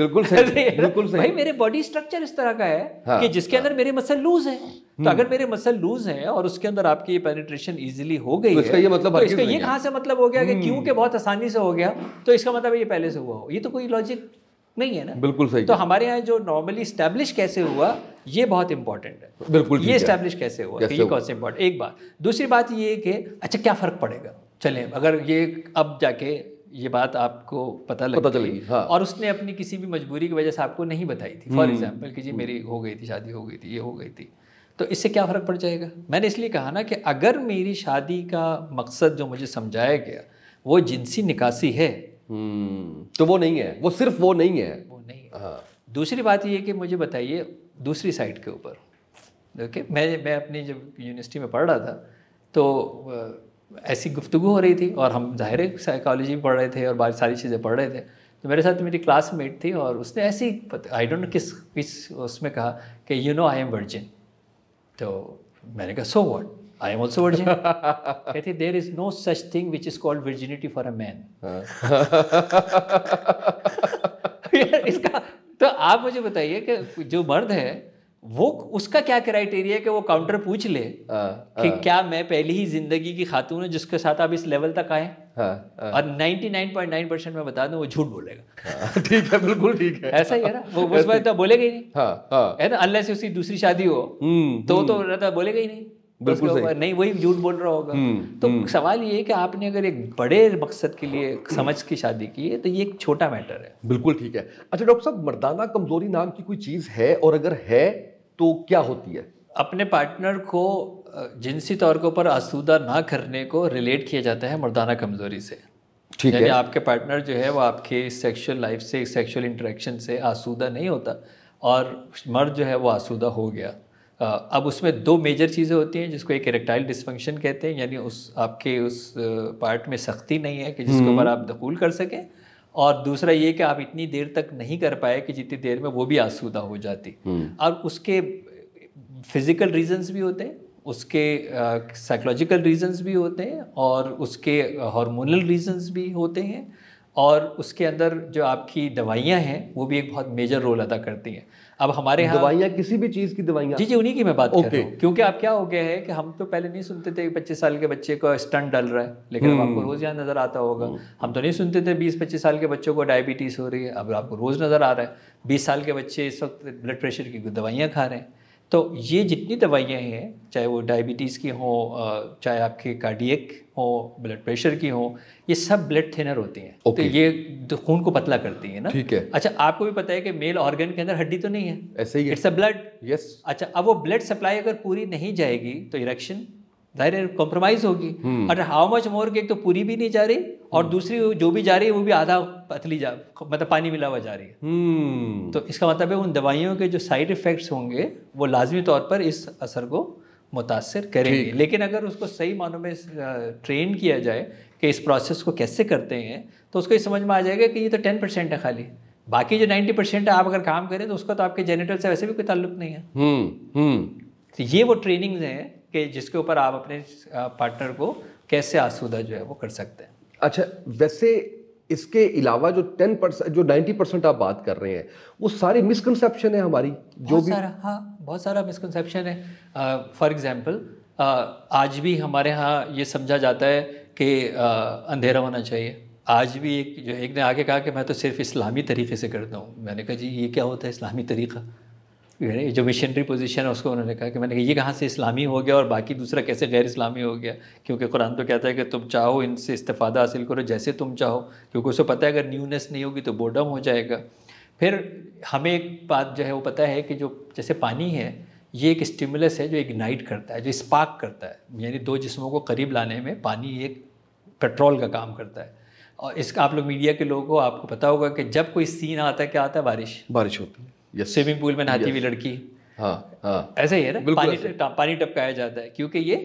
बिल्कुल सही बिल्कुल सही भाई मेरे बॉडी स्ट्रक्चर इस तरह का है हाँ, कि जिसके हाँ, अंदर मेरे मसल लूज है तो अगर मेरे मसल लूज है और उसके अंदर आपकी ये पेनिट्रेशन इजीली हो गई तो इसका ये मतलब तो इसका तो ये कहाँ से मतलब हो गया कि क्यों के बहुत आसानी से हो गया तो इसका मतलब ये पहले से हुआ हो ये तो कोई लॉजिक नहीं है ना बिल्कुल सही तो हमारे यहाँ जो नॉर्मली स्टैब्लिश कैसे हुआ ये बहुत इंपॉर्टेंट है बिल्कुल ये स्टैब्लिश कैसे हुआ कि तो ये कौन से इंपॉर्टेंट एक बात दूसरी बात ये कि अच्छा क्या फ़र्क पड़ेगा चले अगर ये अब जाके ये बात आपको पता लग पता हाँ। और उसने अपनी किसी भी मजबूरी की वजह से आपको नहीं बताई थी फॉर एग्जाम्पल हम्म। कि जी मेरी हो गई थी शादी हो गई थी ये हो गई थी तो इससे क्या फ़र्क पड़ जाएगा मैंने इसलिए कहा ना कि अगर मेरी शादी का मकसद जो मुझे समझाया गया वो जिनसी निकासी है हम्म, तो वो नहीं है वो सिर्फ वो नहीं है वो नहीं है हाँ। दूसरी बात ये कि मुझे बताइए दूसरी साइड के ऊपर ओके मैं मैं अपनी जब यूनिवर्सिटी में पढ़ रहा था तो ऐसी गुफ्तु हो रही थी और हम ज़ाहिर साइकोलॉजी पढ़ रहे थे और सारी चीज़ें पढ़ रहे थे तो मेरे साथ मेरी क्लासमेट थी और उसने ऐसी आई डोंट किस किस उसमें कहा कि you know I am virgin तो मैंने कहा so what I am also virgin कहते there is no such thing which is called virginity for a man इसका तो आप मुझे बताइए कि जो मर्द है वो उसका क्या क्राइटेरिया कि वो काउंटर पूछ ले आ, हाँ, कि आ, हाँ। क्या मैं पहली ही जिंदगी की खातून है जिसके साथ आप इस लेवल तक आए हाँ, और 99.9 परसेंट मैं बता दूं वो झूठ बोलेगा ठीक है बिल्कुल ठीक है ऐसा ही है ना वो उस बात तो बोलेगा ही नहीं है ना अल्लाह से उसकी दूसरी शादी हो हम्म, तो तो हम्म। बोलेगा ही नहीं बिल्कुल सही नहीं वही झूठ बोल रहा होगा हम्म, तो हम्म। सवाल ये है कि आपने अगर एक बड़े मकसद के लिए समझ की शादी की है तो ये एक छोटा मैटर है बिल्कुल ठीक है अच्छा डॉक्टर साहब मर्दाना कमजोरी नाम की कोई चीज़ है और अगर है तो क्या होती है अपने पार्टनर को जिनसी तौर के ऊपर आसूदा ना करने को रिलेट किया जाता है मर्दाना कमजोरी से ठीक है आपके पार्टनर जो है वो आपके सेक्शुअल लाइफ से सेक्शुअल इंटरेक्शन से आसूदा नहीं होता और मर्द जो है वो आसूदा हो गया अब उसमें दो मेजर चीज़ें होती हैं जिसको एक इरेक्टाइल डिस्फंक्शन कहते हैं यानी उस आपके उस पार्ट में सख्ती नहीं है कि जिसके हम्म। ऊपर आप दखूल कर सकें और दूसरा ये कि आप इतनी देर तक नहीं कर पाए कि जितनी देर में वो भी आसूदा हो जाती और हम्म। उसके फिज़िकल रीजंस भी होते हैं उसके साइकोलॉजिकल रीजंस भी होते हैं और उसके हार्मोनल रीजंस भी होते हैं और उसके अंदर जो आपकी दवाइयाँ हैं वो भी एक बहुत मेजर रोल अदा करती हैं अब हमारे यहाँ दवाइयाँ किसी भी चीज़ की दवाइयाँ जी जी उन्हीं की मैं बात ओके okay. क्योंकि आप क्या हो गया है कि हम तो पहले नहीं सुनते थे पच्चीस साल के बच्चे को स्टंट डल रहा है लेकिन अब आपको हम्म। रोज़ यहाँ नज़र आता होगा हम्म। हम तो नहीं सुनते थे बीस पच्चीस साल के बच्चों को डायबिटीज़ हो रही है अब आपको रोज़ नज़र आ रहा है बीस साल के बच्चे इस वक्त ब्लड प्रेशर की दवाइयाँ खा रहे हैं तो ये जितनी दवाइयाँ हैं चाहे वो डायबिटीज़ की हों चाहे आपके कार्डियक हो ब्लड प्रेशर की हो ये सब ब्लड थिनर होती हैं तो okay. तो ये खून को पतला करती है ना ठीक है अच्छा आपको भी पता है कि मेल ऑर्गन के अंदर हड्डी तो नहीं है ऐसे ही इट्स अ ब्लड यस अच्छा अब वो ब्लड सप्लाई अगर पूरी नहीं जाएगी तो इरेक्शन जाहिर है कॉम्प्रोमाइज होगी और हाउ मच मोर की एक तो पूरी भी नहीं जा रही और हम्म। दूसरी जो भी जा रही है वो भी आधा पतली जा मतलब पानी मिला हुआ जा रही है हम्म। तो इसका मतलब है उन दवाइयों के जो साइड इफ़ेक्ट्स होंगे वो लाजमी तौर पर इस असर को मुतासर करेंगे लेकिन अगर उसको सही मानों में ट्रेन किया जाए कि इस प्रोसेस को कैसे करते हैं तो उसको ये समझ में आ जाएगा कि ये तो टेन परसेंट है खाली बाकी जो नाइन्टी परसेंट है आप अगर काम करें तो उसका तो आपके जेनेटल से वैसे भी कोई ताल्लुक नहीं है हुँ, हम्म, हुँ. तो ये वो ट्रेनिंग्स हैं कि जिसके ऊपर आप अपने पार्टनर को कैसे आसूदा जो है वो कर सकते हैं अच्छा वैसे इसके अलावा जो टेन परसेंट जो नाइन्टी परसेंट आप बात कर रहे हैं वो सारी मिसकनसेप्शन है हमारी जो भी सारा हाँ बहुत सारा मिसकनसेप्शन है फॉर एग्ज़ाम्पल आज भी हमारे यहाँ ये समझा जाता है कि uh, अंधेरा होना चाहिए आज भी एक जो एक ने आगे कहा कि मैं तो सिर्फ इस्लामी तरीके से करता हूँ मैंने कहा जी ये क्या होता है इस्लामी तरीक़ा जो मिशनरी पोजीशन है उसको उन्होंने कहा कि मैंने कहा ये कहाँ से इस्लामी हो गया और बाकी दूसरा कैसे गैर इस्लामी हो गया क्योंकि कुरान तो कहता है कि तुम चाहो इनसे इस्तादा हासिल करो जैसे तुम चाहो क्योंकि उसको पता है अगर न्यूनेस नहीं होगी तो बोडम हो जाएगा फिर हमें एक बात जो है वो पता है कि जो जैसे पानी है ये एक स्टिमुलस है जो इग्नाइट करता है जो स्पार्क करता है यानी दो जिसमों को करीब लाने में पानी एक पेट्रोल का काम करता है और इसका आप लोग मीडिया के लोगों को आपको पता होगा कि जब कोई सीन आता है क्या आता है बारिश बारिश होती है yes. स्विमिंग पूल में नहाती yes. हुई लड़की हाँ, हाँ, ऐसे ही है ना पानी पानी टपकाया जाता है क्योंकि ये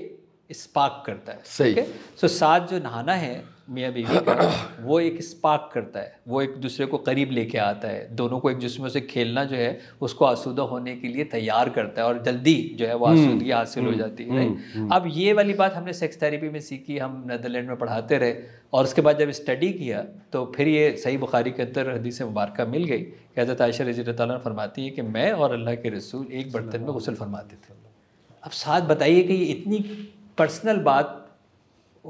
स्पार्क करता है सही सो सात साथ जो नहाना है मियाँ बीवी का वो एक स्पार्क करता है वो एक दूसरे को करीब लेके आता है दोनों को एक दूसरे से खेलना जो है उसको आसूदा होने के लिए तैयार करता है और जल्दी जो है वो हम्म, आसूदगी हासिल हो हम्म, जाती है हम्म, अब ये वाली बात हमने सेक्स थेरेपी में सीखी हम नदरलैंड में पढ़ाते रहे और उसके बाद जब स्टडी किया तो फिर ये सही बुखारी के अंदर हदीस मुबारक मिल गई कि हज़रत आयशा रजी तैन फरमाती है कि मैं और अल्लाह के रसूल एक बर्तन में गसल फरमाते थे अब साथ बताइए कि ये इतनी पर्सनल बात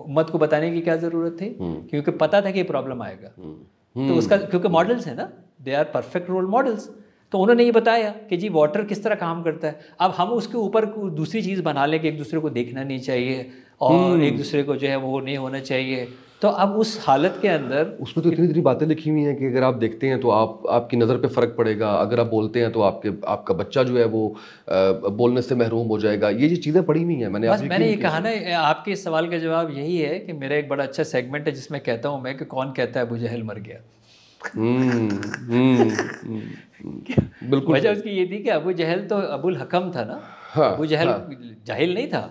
मत को बताने की क्या ज़रूरत थी हम्म। क्योंकि पता था कि ये प्रॉब्लम आएगा हम्म। तो हम्म। उसका क्योंकि मॉडल्स है ना they are perfect role models तो उन्होंने ये बताया कि जी वाटर किस तरह काम करता है अब हम उसके ऊपर दूसरी चीज़ बना लें कि एक दूसरे को देखना नहीं चाहिए और एक दूसरे को जो है वो नहीं होना चाहिए तो अब उस हालत के अंदर उसमें तो इतनी इतनी बातें लिखी हुई हैं कि अगर आप देखते हैं तो आप आपकी नज़र पे फ़र्क पड़ेगा अगर आप बोलते हैं तो आपके आपका बच्चा जो है वो आ, बोलने से महरूम हो जाएगा ये जो चीज़ें पड़ी हुई हैं मैंने बस मैंने ये कहा ना आपके इस सवाल का जवाब यही है कि मेरा एक बड़ा अच्छा सेगमेंट है जिसमें कहता हूँ मैं कि कौन कहता है अबू जहल मर गया हम्म, हम्म, हम्म, बिल्कुल वजह उसकी ये थी कि अबू जहल तो अबुल हकम था ना हाँ, अबू जहल हाँ। जाहिल नहीं था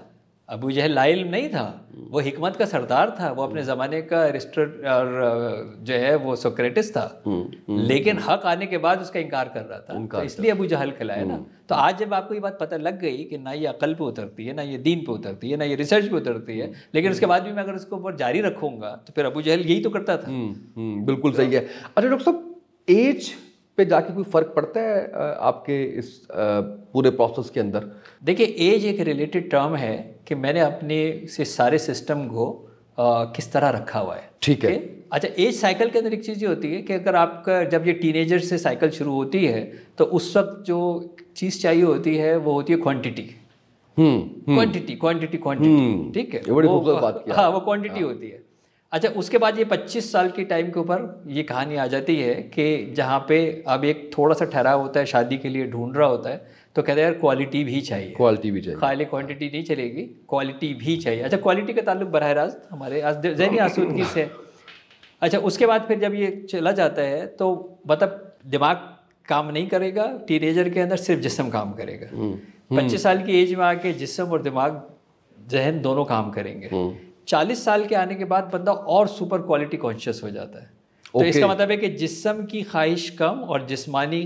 अबू जहल लाइल नहीं था वो हिकमत का सरदार था वो अपने हम्म। ज़माने का और जो है वो सोक्रेटिस था हम्म, हम्म, लेकिन हक आने के बाद उसका इनकार कर रहा था तो इसलिए अबू जहल खिलाया ना तो आज जब आपको ये बात पता लग गई कि ना ये अकल पे उतरती है ना ये दीन पे उतरती है ना ये रिसर्च पे उतरती है लेकिन उसके बाद भी मैं अगर उसको ऊपर जारी रखूंगा तो फिर अबू जहल यही तो करता था बिल्कुल तो सही है अच्छा डॉक्टर साहब एज पे जाके कोई फ़र्क पड़ता है आपके इस पूरे प्रोसेस के अंदर देखिए एज एक रिलेटेड टर्म है कि मैंने अपने से सारे सिस्टम को आ, किस तरह रखा हुआ है ठीक है अच्छा एज साइकिल के अंदर एक चीज़ ये होती है कि अगर आपका जब ये टीनेजर से साइकिल शुरू होती है तो उस वक्त जो चीज़ चाहिए होती है वो होती है क्वांटिटी क्वांटिटी क्वांटिटी क्वांटिटी ठीक है वो बात हाँ वो क्वांटिटी हाँ। होती है अच्छा उसके बाद ये 25 साल के टाइम के ऊपर ये कहानी आ जाती है कि जहाँ पे अब एक थोड़ा सा ठहरा होता है शादी के लिए ढूंढ रहा होता है तो कहते हैं यार क्वालिटी भी चाहिए क्वालिटी भी चाहिए खाली क्वांटिटी नहीं चलेगी क्वालिटी भी चाहिए अच्छा क्वालिटी का ताल्लुक बरह रास्त हमारे जहनी आसूदगी से अच्छा उसके बाद फिर जब ये चला जाता है तो मतलब दिमाग काम नहीं करेगा टीनेजर के अंदर सिर्फ जिसम काम करेगा हम्म, हम्म। पच्चीस साल की एज में आके जिसम और दिमाग जहन दोनों काम करेंगे हम्म। चालीस साल के आने के बाद बंदा और सुपर क्वालिटी कॉन्शियस हो जाता है तो okay. इसका मतलब है कि जिसम की ख्वाहिश कम और जिस्मानी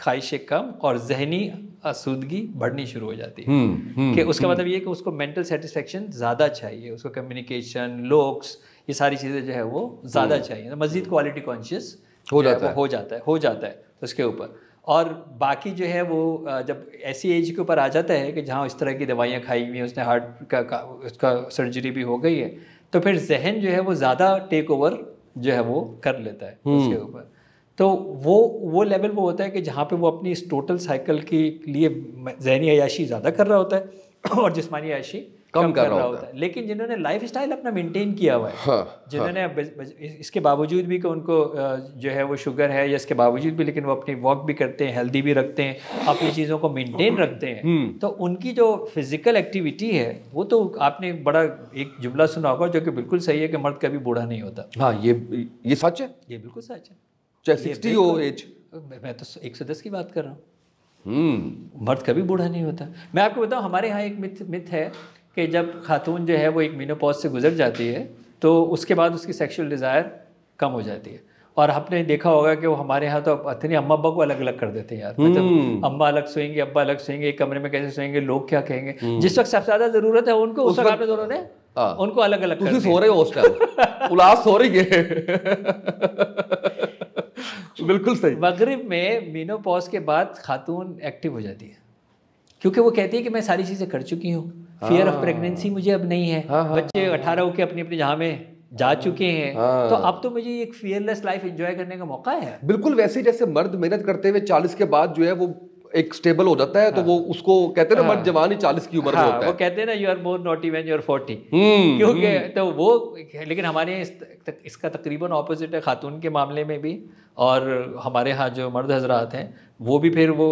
ख्वाहिशें कम और जहनी आसूदगी बढ़नी शुरू हो जाती है hmm. कि उसका hmm. मतलब ये कि उसको मेंटल सेटिस्फेक्शन ज़्यादा चाहिए उसको कम्युनिकेशन लोक्स ये सारी चीज़ें जो है वो ज़्यादा चाहिए तो मज़ीद क्वालिटी कॉन्शियस हो जाता है हो जाता है हो जाता है उसके ऊपर और बाकी जो है वो जब ऐसी एज के ऊपर आ जाता है कि जहाँ इस तरह की दवाइयाँ खाई हुई हैं उसने हार्ट का, का उसका सर्जरी भी हो गई है तो फिर जहन जो है वो ज़्यादा टेक ओवर जो है वो कर लेता है हम्म। उसके ऊपर तो वो वो लेवल वो होता है कि जहाँ पे वो अपनी इस टोटल साइकिल के लिए जहनी अयाशी ज़्यादा कर रहा होता है और जिसमानी अयाशी कम, कर रहा होता है लेकिन जिन्होंने लाइफ स्टाइल अपना मेंटेन किया हुआ है हाँ, जिन्होंने हाँ। इसके बावजूद भी कि उनको जो है वो शुगर है या इसके बावजूद भी लेकिन वो अपनी वॉक भी करते हैं हेल्दी भी रखते हैं अपनी चीज़ों को मेंटेन रखते हैं हम्म। तो उनकी जो फिज़िकल एक्टिविटी है वो तो आपने बड़ा एक जुमला सुना होगा जो कि बिल्कुल सही है कि मर्द कभी बूढ़ा नहीं होता हाँ ये ये सच है ये बिल्कुल सच है सिक्सटी हो एज मैं तो एक सौ दस की बात कर रहा हूँ हम्म। मर्द कभी बूढ़ा नहीं होता मैं आपको बताऊँ हमारे यहाँ एक मिथ मिथ है कि जब खातून जो है वो एक मीनोपॉज से गुजर जाती है तो उसके बाद उसकी सेक्शुअल डिज़ायर कम हो जाती है और आपने देखा होगा कि वो हमारे यहाँ तो इतने अम्मा अब्बा को अलग अलग कर देते हैं यार मतलब हम्म। अम्मा अलग सोएंगे अब्बा अलग सोएंगे एक कमरे में कैसे सोएंगे लोग क्या कहेंगे हम्म। जिस वक्त सबसे ज़्यादा ज़रूरत है उनको उस वक्त दोनों ने हाँ। उनको अलग अलग कर सो रहे हो उस टाइम उलास सो रही है बिल्कुल सही मगरब में मीनोपॉज के बाद खातून एक्टिव हो जाती है क्योंकि वो कहती है कि मैं सारी चीज़ें कर चुकी हूँ फियर ऑफ प्रेगनेंसी मुझे अब नहीं है हाँ, हाँ, बच्चे हाँ। अठारह होके अपने अपने जहाँ में जा हाँ। चुके हैं हाँ। तो अब तो मुझे एक फियरलेस लाइफ एंजॉय करने का मौका है बिल्कुल वैसे जैसे मर्द मेहनत करते हुए चालीस के बाद जो है वो एक स्टेबल हो जाता है तो हाँ, तो वो उसको कहते हैं ना मर्द हाँ। जवान ही चालीस की उम्र हाँ, होता है वो कहते हैं ना you are more naughty than you are forty क्योंकि हम्म। तो वो लेकिन हमारे इस, तक, इसका तकरीबन ऑपोजिट है खातून के मामले में भी और हमारे यहाँ जो मर्द हजरात हैं वो भी फिर वो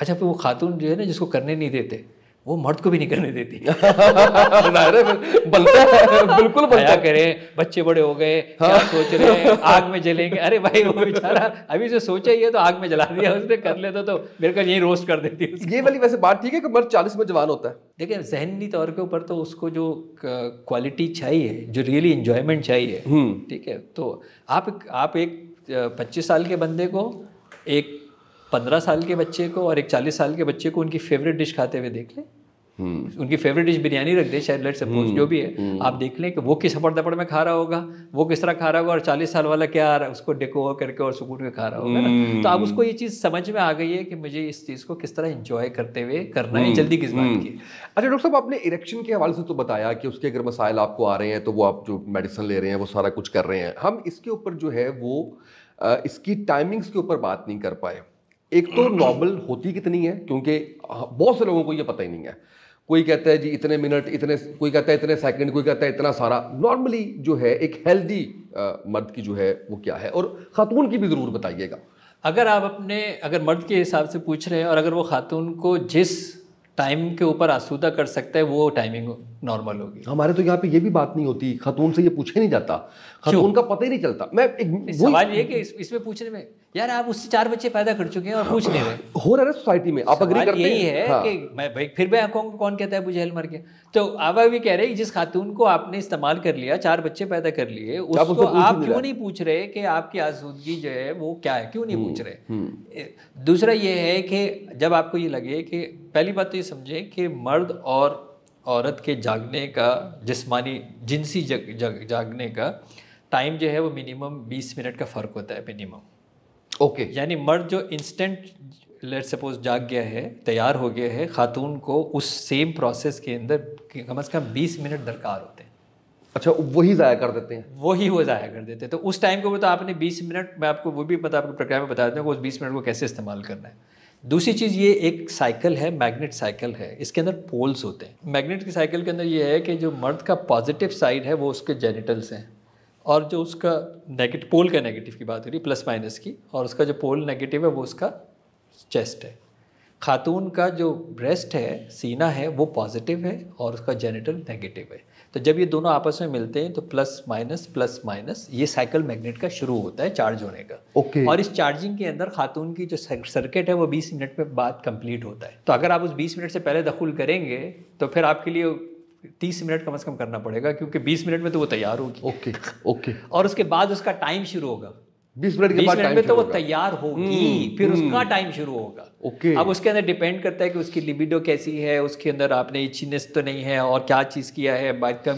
अच्छा फिर वो खातून जो है ना जिसको करने नहीं देते वो मर्द को भी नहीं करने देती बलता है बिल्कुल बलता करे बच्चे बड़े हो गए क्या हाँ। सोच रहे हैं आग में जलेंगे अरे भाई वो बेचारा अभी से सोचा ही है तो आग में जला दिया उसने कर लेता तो मेरे को यही रोस्ट कर देती ये वाली वैसे बात ठीक है कि मर्द चालीस में जवान होता है देखिए जहनी तौर के ऊपर तो उसको जो क्वालिटी चाहिए जो रियली इंजॉयमेंट चाहिए हम्म। ठीक है तो आप आप एक पच्चीस साल के बंदे को एक पंद्रह साल के बच्चे को और एक चालीस साल के बच्चे को उनकी फेवरेट डिश खाते हुए देख लें हम्म। उनकी फेवरेट डिश बिरयानी रख दे शायद लेट सपोज जो हम्म, भी है हम्म। आप देख लें कि वो किस अपड़ दपड़ में खा रहा होगा वो किस तरह खा रहा होगा और चालीस साल वाला क्या आ रहा है उसको डेकोर करके और सुकून में खा रहा होगा ना तो आप उसको ये चीज़ समझ में आ गई है कि मुझे इस चीज़ को किस तरह इंजॉय करते हुए करना है जल्दी किस बात की अच्छा डॉक्टर साहब आपने इलेक्शन के हवाले से तो बताया कि उसके अगर मसाइल आपको आ रहे हैं तो वो आप जो मेडिसिन ले रहे हैं वो सारा कुछ कर रहे हैं हम इसके ऊपर जो है वो इसकी टाइमिंग्स के ऊपर बात नहीं कर पाए एक तो नॉर्मल होती कितनी है क्योंकि बहुत से लोगों को ये पता ही नहीं है कोई कहता है जी इतने मिनट इतने कोई कहता है इतने सेकंड कोई कहता है इतना सारा नॉर्मली जो है एक हेल्दी मर्द की जो है वो क्या है और ख़ातून की भी ज़रूर बताइएगा अगर आप अपने अगर मर्द के हिसाब से पूछ रहे हैं और अगर वो खातून को जिस टाइम के ऊपर आसूदा कर सकता है वो टाइमिंग नॉर्मल होगी हमारे तो यहाँ पे ये भी बात नहीं होती खतून से ये पूछे नहीं जाता खतून का पता ही नहीं चलता मैं एक सवाल ये कि इस, इसमें पूछने में यार आप उससे चार बच्चे पैदा कर चुके हैं और पूछने में हाँ, हो रहा है सोसाइटी में आप अग्री करते यही है हाँ। कि मैं भाई फिर मैं कहूँगा कौन कहता है बुझेल मर गया तो आप अभी कह रहे हैं जिस खातून को आपने इस्तेमाल कर लिया चार बच्चे पैदा कर लिए उसको आप क्यों नहीं पूछ रहे कि आपकी आजूदगी जो है वो क्या है क्यों नहीं हम्म, पूछ रहे हम्म। दूसरा ये है कि जब आपको ये लगे कि पहली बात तो ये समझे कि मर्द और औरत के जागने का जिसमानी जिनसी जग, जग जागने का टाइम जो है वो मिनिमम 20 मिनट का फ़र्क होता है मिनिमम ओके okay. यानी मर्द जो इंस्टेंट लेट सपोज जाग गया है तैयार हो गया है खातून को उस सेम प्रोसेस के अंदर कम अज़ कम बीस मिनट दरकार होते हैं अच्छा वही ज़ाया कर देते हैं वही वो ज़ाया कर देते हैं तो उस टाइम को तो आपने 20 मिनट मैं आपको वो भी पता आपको प्रक्रिया में बता देता हूँ उस 20 मिनट को कैसे इस्तेमाल करना है दूसरी चीज़ ये एक साइकिल है मैग्नेट साइकिल है इसके अंदर पोल्स होते हैं मैग्नेट की साइकिल के अंदर ये है कि जो मर्द का पॉजिटिव साइड है वो उसके जेनिटल्स हैं और जो उसका नेगेटिव पोल का नेगेटिव की बात हो रही है प्लस माइनस की और उसका जो पोल नेगेटिव है वो उसका चेस्ट है खातून का जो ब्रेस्ट है सीना है वो पॉजिटिव है और उसका जेनिटल नेगेटिव है तो जब ये दोनों आपस में मिलते हैं तो प्लस माइनस प्लस माइनस ये साइकिल मैग्नेट का शुरू होता है चार्ज होने का ओके और इस चार्जिंग के अंदर खातून की जो सर्किट है वो 20 मिनट में बाद कंप्लीट होता है तो अगर आप उस 20 मिनट से पहले दखुल करेंगे तो फिर आपके लिए तीस मिनट कम अज़ कम करना पड़ेगा क्योंकि बीस मिनट में तो वो तैयार होगी ओके ओके और उसके बाद उसका टाइम शुरू होगा बीस मिनट के बाद तो वो तैयार होगी हम्म, फिर उसका टाइम हम्म। शुरू होगा ओके अब उसके अंदर डिपेंड करता है कि उसकी लिबिडो कैसी है उसके अंदर आपने इचीनेस तो नहीं है और क्या चीज़ किया है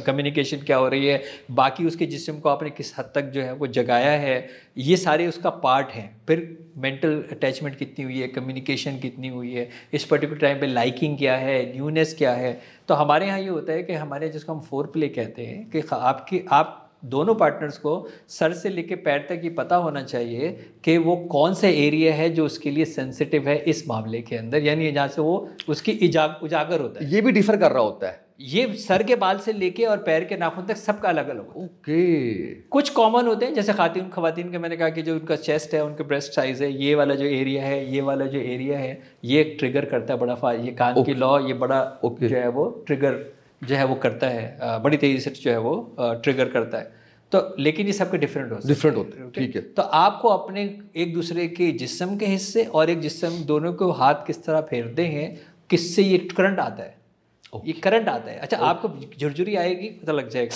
कम्युनिकेशन क्या हो रही है बाकी उसके जिसम को आपने किस हद तक जो है वो जगाया है ये सारे उसका पार्ट है फिर मेंटल अटैचमेंट कितनी हुई है कम्युनिकेशन कितनी हुई है इस पर्टिकुलर टाइम पे लाइकिंग क्या है न्यूनेस क्या है तो हमारे यहाँ ये होता है कि हमारे जिसको हम फोर प्ले कहते हैं कि आपकी आप दोनों पार्टनर्स को सर से लेके पैर तक ये पता होना चाहिए कि वो कौन से एरिया है जो उसके लिए सेंसिटिव है इस मामले के अंदर यानी जहाँ से वो उसकी इजाग उजागर होता है ये भी डिफर कर रहा होता है ये सर के बाल से लेके और पैर के नाखून तक सबका अलग अलग होता है ओके कुछ कॉमन होते हैं जैसे खातिन खातिन के मैंने कहा कि जो उनका चेस्ट है उनके ब्रेस्ट साइज है ये वाला जो एरिया है ये वाला जो एरिया है ये ट्रिगर करता है बड़ा फा ये कान की लॉ ये बड़ा okay. जो है वो ट्रिगर जो है वो करता है बड़ी तेज़ी से जो है वो ट्रिगर करता है तो लेकिन ये सबके डिफरेंट होते डिफरेंट होते हैं ठीक है तो आपको अपने एक दूसरे के जिसम के हिस्से और एक जिसम दोनों को हाथ किस तरह फेरते हैं किससे ये करंट आता है ओके ये करंट आता है अच्छा okay. आपको झुरझुरी आएगी पता लग जाएगा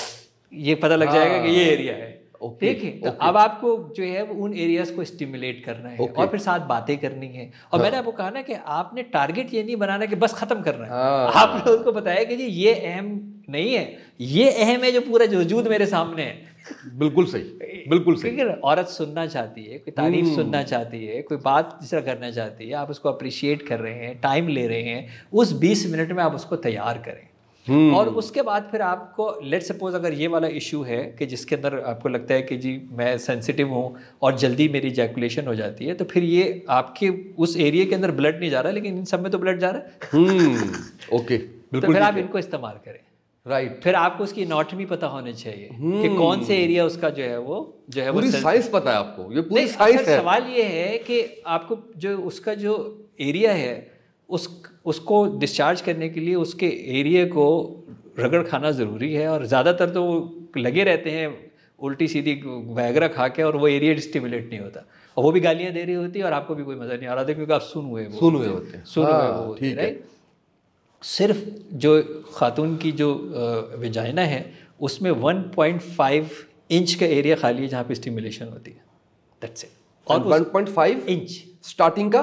ये पता लग जाएगा कि हाँ। ये एरिया है देखिए देखें तो अब आपको जो है उन एरियाज को स्टिमुलेट करना है और फिर साथ बातें करनी है और हाँ. मैंने आपको कहा ना कि आपने टारगेट ये नहीं बनाना कि बस खत्म करना है हाँ. आपने उसको बताया कि जी ये अहम नहीं है ये अहम है जो पूरा वजूद मेरे सामने है बिल्कुल सही बिल्कुल सही औरत सुनना चाहती है कोई तारीफ हम्म। सुनना चाहती है कोई बात जिस करना चाहती है आप उसको अप्रिशिएट कर रहे हैं टाइम ले रहे हैं उस बीस मिनट में आप उसको तैयार करें हम्म। और उसके बाद फिर आपको लेट सपोज अगर ये वाला इशू है कि जिसके अंदर आपको लगता है कि जी मैं सेंसिटिव हूँ और जल्दी मेरी जैकुलेशन हो जाती है तो फिर ये आपके उस एरिया के अंदर ब्लड नहीं जा रहा लेकिन इन सब में तो ब्लड जा रहा है ओके हम्म, तो फिर आप इनको इस्तेमाल करें राइट right. फिर आपको उसकी इनोटमी पता होनी चाहिए hmm. कि हम्म। कौन से एरिया उसका जो है वो जो है पूरी साइज पता है आपको ये पूरी साइज है सवाल ये है कि आपको जो उसका जो एरिया है उस उसको डिस्चार्ज करने के लिए उसके एरिए को रगड़ खाना ज़रूरी है और ज़्यादातर तो वो लगे रहते हैं उल्टी सीधी वैगरा खा के और वो एरिया स्टिमुलेट नहीं होता और वो भी गालियाँ दे रही होती है और आपको भी कोई मज़ा नहीं आ रहा था क्योंकि आप सुन हुए सुन हुए होते हैं सुन हुए हाँ, वो ठीक है सिर्फ जो खातून की जो विजाइना है उसमें 1.5 इंच का एरिया खाली है जहाँ पे स्टिमुलेशन होती है दैट्स इट और 1.5 इंच स्टार्टिंग का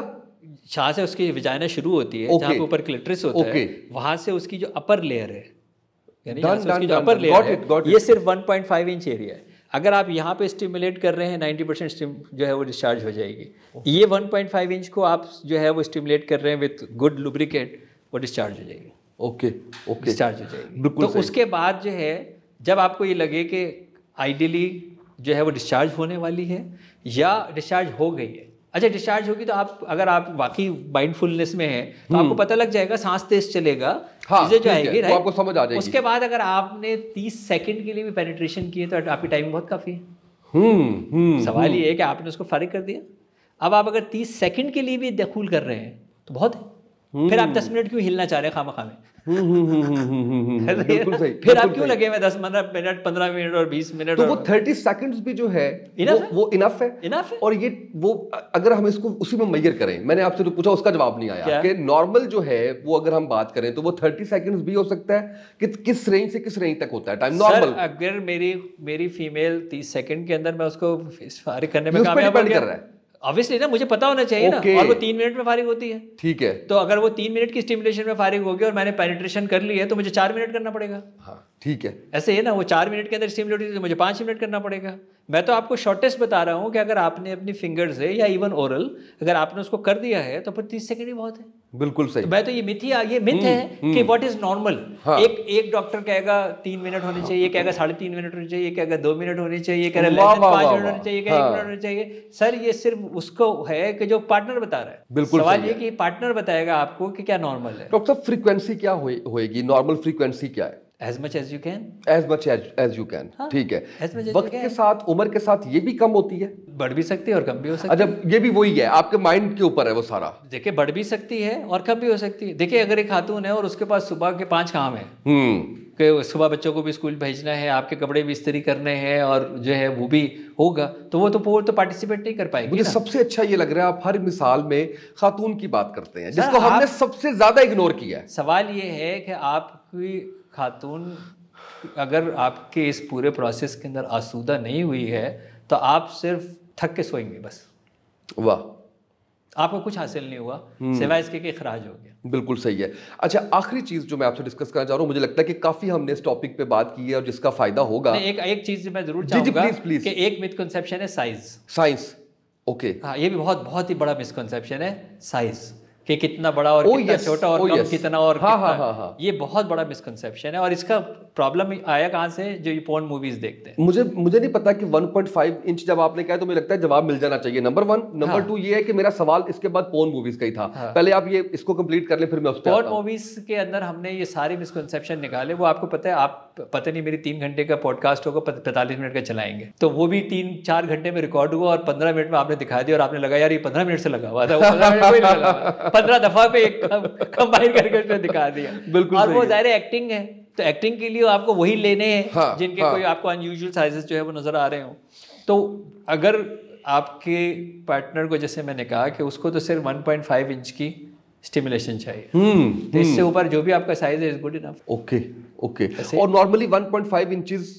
जहाँ से उसकी विजाइना शुरू होती है okay. जहाँ ऊपर क्लिटरिस होता okay. है वहाँ से उसकी जो अपर लेयर है अपर लेयर it, ये सिर्फ 1.5 इंच एरिया है अगर आप यहाँ पे स्टिमुलेट कर रहे हैं 90 परसेंट स्टिम जो है वो डिस्चार्ज हो जाएगी वन ये 1.5 इंच को आप जो है वो स्टिमुलेट कर रहे हैं विथ गुड लुब्रिकेट वो डिस्चार्ज हो जाएगी ओके ओके डिस्चार्ज हो जाएगी तो उसके बाद जो है जब आपको ये लगे कि आइडियली जो है वो डिस्चार्ज होने वाली है या डिस्चार्ज हो गई है अच्छा डिस्चार्ज होगी तो आप अगर आप वाकई माइंडफुलनेस में हैं तो आपको हम्म। पता लग जाएगा सांस तेज चलेगा हाँ, जो आएगी आपको समझ आ जाएगी उसके बाद अगर आपने 30 सेकंड के लिए भी पेनिट्रेशन किए तो आपकी टाइम बहुत काफ़ी है हम्म, हम्म, सवाल ये है कि आपने उसको फर्क कर दिया अब आप अगर 30 सेकंड के लिए भी दखूल कर रहे हैं तो बहुत है फिर आप हम्म। दस मिनट क्यों हिलना चाह रहे हैं खामा खामे हम्म, हम्म, सही फिर आप क्यों लगे हुए दस पंद्रह मिनट पंद्रह मिनट और बीस मिनट तो वो थर्टी सेकंड्स भी जो है वो इनफ है इनफ है और ये वो अगर हम इसको उसी में मैयर करें मैंने आपसे तो पूछा उसका जवाब नहीं आया कि नॉर्मल जो है वो अगर हम बात करें तो वो थर्टी सेकंड्स भी हो सकता है कि किस रेंज से किस रेंज तक होता है टाइम नॉर्मल अगर मेरी मेरी फीमेल तीस सेकंड के अंदर मैं उसको करने में कामयाब कर रहा है ऑब्वियसली ना मुझे पता होना चाहिए okay. ना और वो तीन मिनट में फारिग होती है ठीक है तो अगर वो तीन मिनट की स्टिमुलेशन में फारिग होगी और मैंने पेनिट्रेशन कर ली है तो मुझे चार मिनट करना पड़ेगा हाँ ठीक है ऐसे है ना वो चार मिनट के अंदर स्टिमुलेट होती है तो मुझे पाँच मिनट करना पड़ेगा मैं तो आपको शॉर्टेस्ट बता रहा हूँ कि अगर आपने अपनी फिंगर से या इवन ओरल अगर आपने उसको कर दिया है तो फिर तीस सेकेंड ही बहुत है बिल्कुल सही तो भाई तो ये मिथ ही आ ये मिथ हम्म, है कि व्हाट इज नॉर्मल एक एक डॉक्टर कहेगा तीन मिनट होने चाहिए कहेगा साढ़े तीन मिनट होने चाहिए कहेगा दो मिनट होने चाहिए कह रहा है पांच मिनट होने चाहिए कहेगा एक मिनट हाँ। होने चाहिए सर ये सिर्फ उसको है कि जो पार्टनर बता रहा है बिल्कुल सवाल ये कि पार्टनर बताएगा आपको कि क्या नॉर्मल है डॉक्टर फ्रीक्वेंसी क्या होएगी नॉर्मल फ्रीक्वेंसी क्या है as much as you can as much as you can ठीक है वक्त के साथ उम्र के साथ ये भी कम होती है बढ़ भी सकती है और कम भी हो सकती अच्छा, है अच्छा ये भी वही है आपके माइंड के ऊपर है वो सारा देखिए बढ़ भी सकती है और कम भी हो सकती है देखिए अगर एक खातून है और उसके पास सुबह के पांच काम है हम्म। कि सुबह बच्चों को भी स्कूल भेजना है आपके कपड़े भी इस्तरी करने हैं और जो है वो भी होगा तो वो तो वो तो पार्टिसिपेट नहीं कर पाएगी मुझे सबसे अच्छा ये लग रहा है आप हर मिसाल में खातून की बात करते हैं जिसको हमने सबसे ज्यादा इग्नोर किया है सवाल ये है कि आपकी खातून अगर आपके इस पूरे प्रोसेस के अंदर आसूदा नहीं हुई है तो आप सिर्फ थक के सोएंगे बस वाह आपको कुछ हासिल नहीं हुआ हम्म। सिवाय इसके के खराज हो गया बिल्कुल सही है अच्छा आखिरी चीज़ जो मैं आपसे डिस्कस करना चाह रहा हूँ मुझे लगता है कि काफ़ी हमने इस टॉपिक पे बात की है और जिसका फायदा होगा एक एक चीज़ मैं जरूर प्लीज कि एक मिसकनसेप्शन है साइज साइज ओके हाँ ये भी बहुत बहुत ही बड़ा मिसकनसेप्शन है साइज़ कि कितना बड़ा और oh, कितना छोटा और oh, कम कितना और हाँ, कितना हाँ, हाँ, हाँ. ये बहुत बड़ा मिसकनसेप्शन है और इसका प्रॉब्लम आया कहाँ से जो ये पोर्न मूवीज देखते हैं मुझे मुझे नहीं पता कि 1.5 इंच जब आपने कहा तो मुझे लगता है जवाब मिल जाना चाहिए नंबर वन नंबर टू ये है कि मेरा सवाल इसके बाद पोर्न मूवीज का ही था हाँ। पहले आप ये इसको कंप्लीट कर ले फिर मैं पोर्न मूवीज के अंदर हमने ये सारे मिसकनसेप्शन निकाले वो आपको पता है आप पता नहीं मेरी तीन घंटे का पॉडकास्ट होगा पैंतालीस मिनट का चलाएंगे तो वो भी तीन चार घंटे में रिकॉर्ड हुआ और पंद्रह मिनट में आपने दिखा दिया और आपने लगा यार ये पंद्रह मिनट से लगा हुआ था पंद्रह दफा पे कंबाइन करके उसने दिखा दिया बिल्कुल और वो जाहिर एक्टिंग है तो एक्टिंग के लिए आपको वही लेने हैं हाँ, जिनके हाँ. कोई आपको अनयूजल साइजेस जो है वो नजर आ रहे हो तो अगर आपके पार्टनर को जैसे मैंने कहा कि उसको तो सिर्फ वन पॉइंट फाइव इंच की स्टिमुलेशन चाहिए हम्म तो इससे हम्म। ऊपर जो भी आपका साइज है is good enough okay okay और normally one point five inches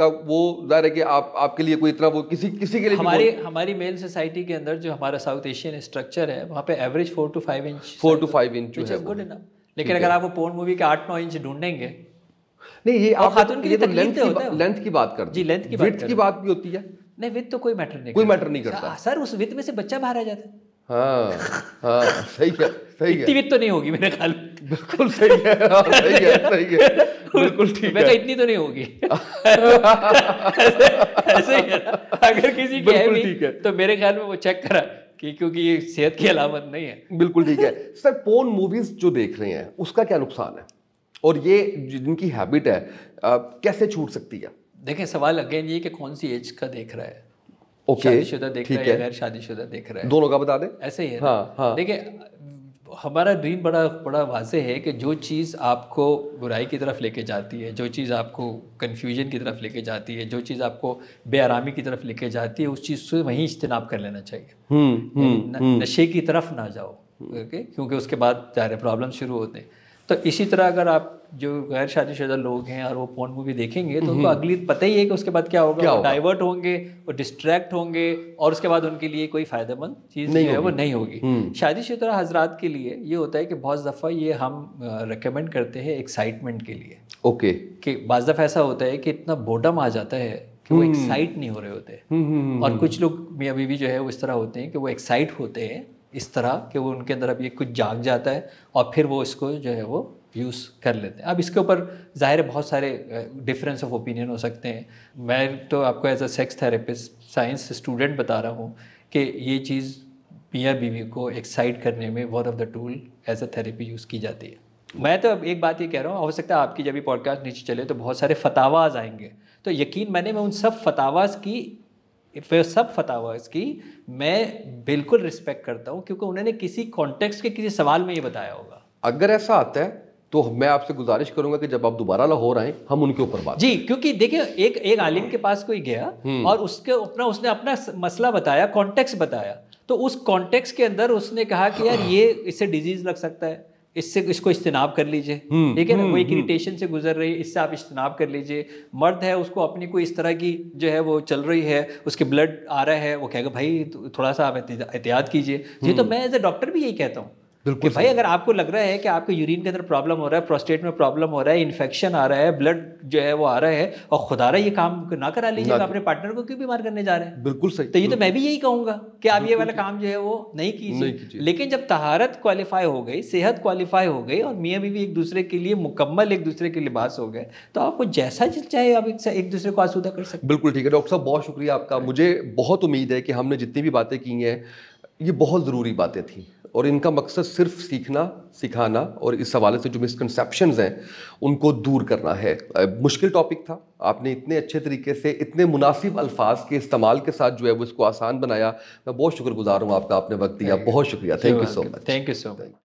का वो जाहिर है कि आप आपके लिए कोई इतना वो किसी किसी के लिए हमारी हमारी मेल सोसाइटी के अंदर जो हमारा साउथ एशियन स्ट्रक्चर है वहाँ पे average four to five inch four to five inch good enough लेकिन अगर आप वो पोर्न मूवी के आठ नौ इंच ढूंढेंगे नहीं ये आप खातून के लिए तो लेंथ तो की, लेंथ की बात कर जी लेंथ की बात की बात भी होती है नहीं विद तो कोई मैटर नहीं कोई मैटर नहीं करता सर हाँ, उस विद में से बच्चा बाहर आ जाता है हाँ हाँ सही है सही इतनी वित्त तो नहीं होगी मेरे ख्याल बिल्कुल सही है हाँ, सही है सही है बिल्कुल ठीक है मैं इतनी तो नहीं होगी ऐसे ही अगर किसी के है भी तो मेरे ख्याल में वो चेक करा कि क्योंकि ये सेहत की अलामत नहीं है बिल्कुल ठीक है सर पोन मूवीज जो देख रहे हैं उसका क्या नुकसान है और ये जिनकी हैबिट है कैसे छूट सकती है देखें सवाल अगेन ये कि कौन सी एज का देख रहा है ओके okay, शादीशुदा देख रहा है, है। गैर शादीशुदा देख रहा है दोनों का बता दें ऐसे ही है हाँ, हाँ. देखिए हमारा ड्रीम बड़ा बड़ा वाजह है कि जो चीज़ आपको बुराई की तरफ लेके जाती है जो चीज़ आपको कन्फ्यूजन की तरफ लेके जाती है जो चीज़ आपको बेआरामी की तरफ लेके जाती है उस चीज़ से वहीं इज्तनाब कर लेना चाहिए हुँ, हम्म, हुँ, हम्म, न, हुँ. हम्म। नशे की तरफ ना जाओ ओके क्योंकि उसके बाद जा रहे प्रॉब्लम शुरू होते हैं तो इसी तरह अगर आप जो गैर शादीशुदा लोग हैं और वो पोर्न मूवी देखेंगे तो उनको हम्म। अगली पता ही है कि उसके बाद क्या होगा क्या वो डाइवर्ट होंगे वो डिस्ट्रैक्ट होंगे और उसके बाद उनके लिए कोई फ़ायदेमंद चीज़ नहीं है वो नहीं होगी हम्म। शादीशुदा हजरात के लिए ये होता है कि बहुत दफ़ा ये हम रिकमेंड करते हैं एक्साइटमेंट के लिए ओके कि बाज दफ़ा ऐसा होता है कि इतना बोडम आ जाता है कि वो एक्साइट हम्म। नहीं हो रहे होते और कुछ लोग मियाँ बीवी जो है वो इस तरह होते हैं कि वो एक्साइट होते हैं इस तरह कि वो उनके अंदर अब ये कुछ जाग जाता है और फिर वो इसको जो है वो यूज़ कर लेते हैं अब इसके ऊपर ज़ाहिर बहुत सारे डिफरेंस ऑफ ओपिनियन हो सकते हैं मैं तो आपको as a sex therapist science student बता रहा हूँ कि ये चीज़ पिया बीवी को एक्साइट करने में one of the tool as a therapy use की जाती है मैं तो अब एक बात ये कह रहा हूँ हो सकता है आपकी जब भी पॉडकास्ट नीचे चले तो बहुत सारे फतावाज आएंगे तो यकीन मैंने मैं उन सब फतावाज की फिर सब फतावर्स की मैं बिल्कुल रिस्पेक्ट करता हूँ क्योंकि उन्होंने किसी कॉन्टेक्स्ट के किसी सवाल में ये बताया होगा अगर ऐसा आता है तो मैं आपसे गुजारिश करूंगा कि जब आप दोबारा लाहौर आए हम उनके ऊपर बात जी क्योंकि देखिए एक एक आलिम के पास कोई गया हम्म। और उसके अपना उसने अपना मसला बताया कॉन्टेक्स्ट बताया तो उस कॉन्टेक्स्ट के अंदर उसने कहा कि यार हाँ। ये इससे डिजीज लग सकता है इससे इसको इज्तनाब कर लीजिए हम्म, ठीक है ना हम्म, वो एक इरिटेशन हम्म। से गुजर रही है इससे आप इज्तनाब कर लीजिए मर्द है उसको अपनी कोई इस तरह की जो है वो चल रही है उसके ब्लड आ रहा है वो कहेगा भाई थोड़ा सा आप एहतियात कीजिए ये तो मैं एज ए डॉक्टर भी यही कहता हूँ बिल्कुल कि भाई अगर आपको लग रहा है कि आपको यूरिन के अंदर प्रॉब्लम हो रहा है प्रोस्टेट में प्रॉब्लम हो रहा है इन्फेक्शन आ रहा है ब्लड जो है वो आ रहा है और खुदा रहा ये काम ना करा लीजिए तो अपने पार्टनर को क्यों बीमार करने जा रहे हैं बिल्कुल सही तो ये तो मैं भी यही कहूँगा कि आप ये वाला काम जो है वो नहीं कीजिए लेकिन जब तहारत क्वालिफाई हो गई सेहत क्वालिफाई हो गई और मियाँ बीवी एक दूसरे के लिए मुकम्मल एक दूसरे के लिबास हो गए तो आपको जैसा चाहे आप एक दूसरे को आसूदा कर सकते बिल्कुल ठीक है डॉक्टर साहब बहुत शुक्रिया आपका मुझे बहुत उम्मीद है कि हमने जितनी भी बातें की हैं ये बहुत ज़रूरी बातें थी और इनका मकसद सिर्फ सीखना सिखाना और इस हवाले से जो मिसकनसेप्शन हैं उनको दूर करना है मुश्किल टॉपिक था आपने इतने अच्छे तरीके से इतने मुनासिब अल्फाज के इस्तेमाल के साथ जो है वो इसको आसान बनाया मैं बहुत शुक्रगुजार हूँ आपका आपने वक्त दिया बहुत शुक्रिया thank you so much thank you so much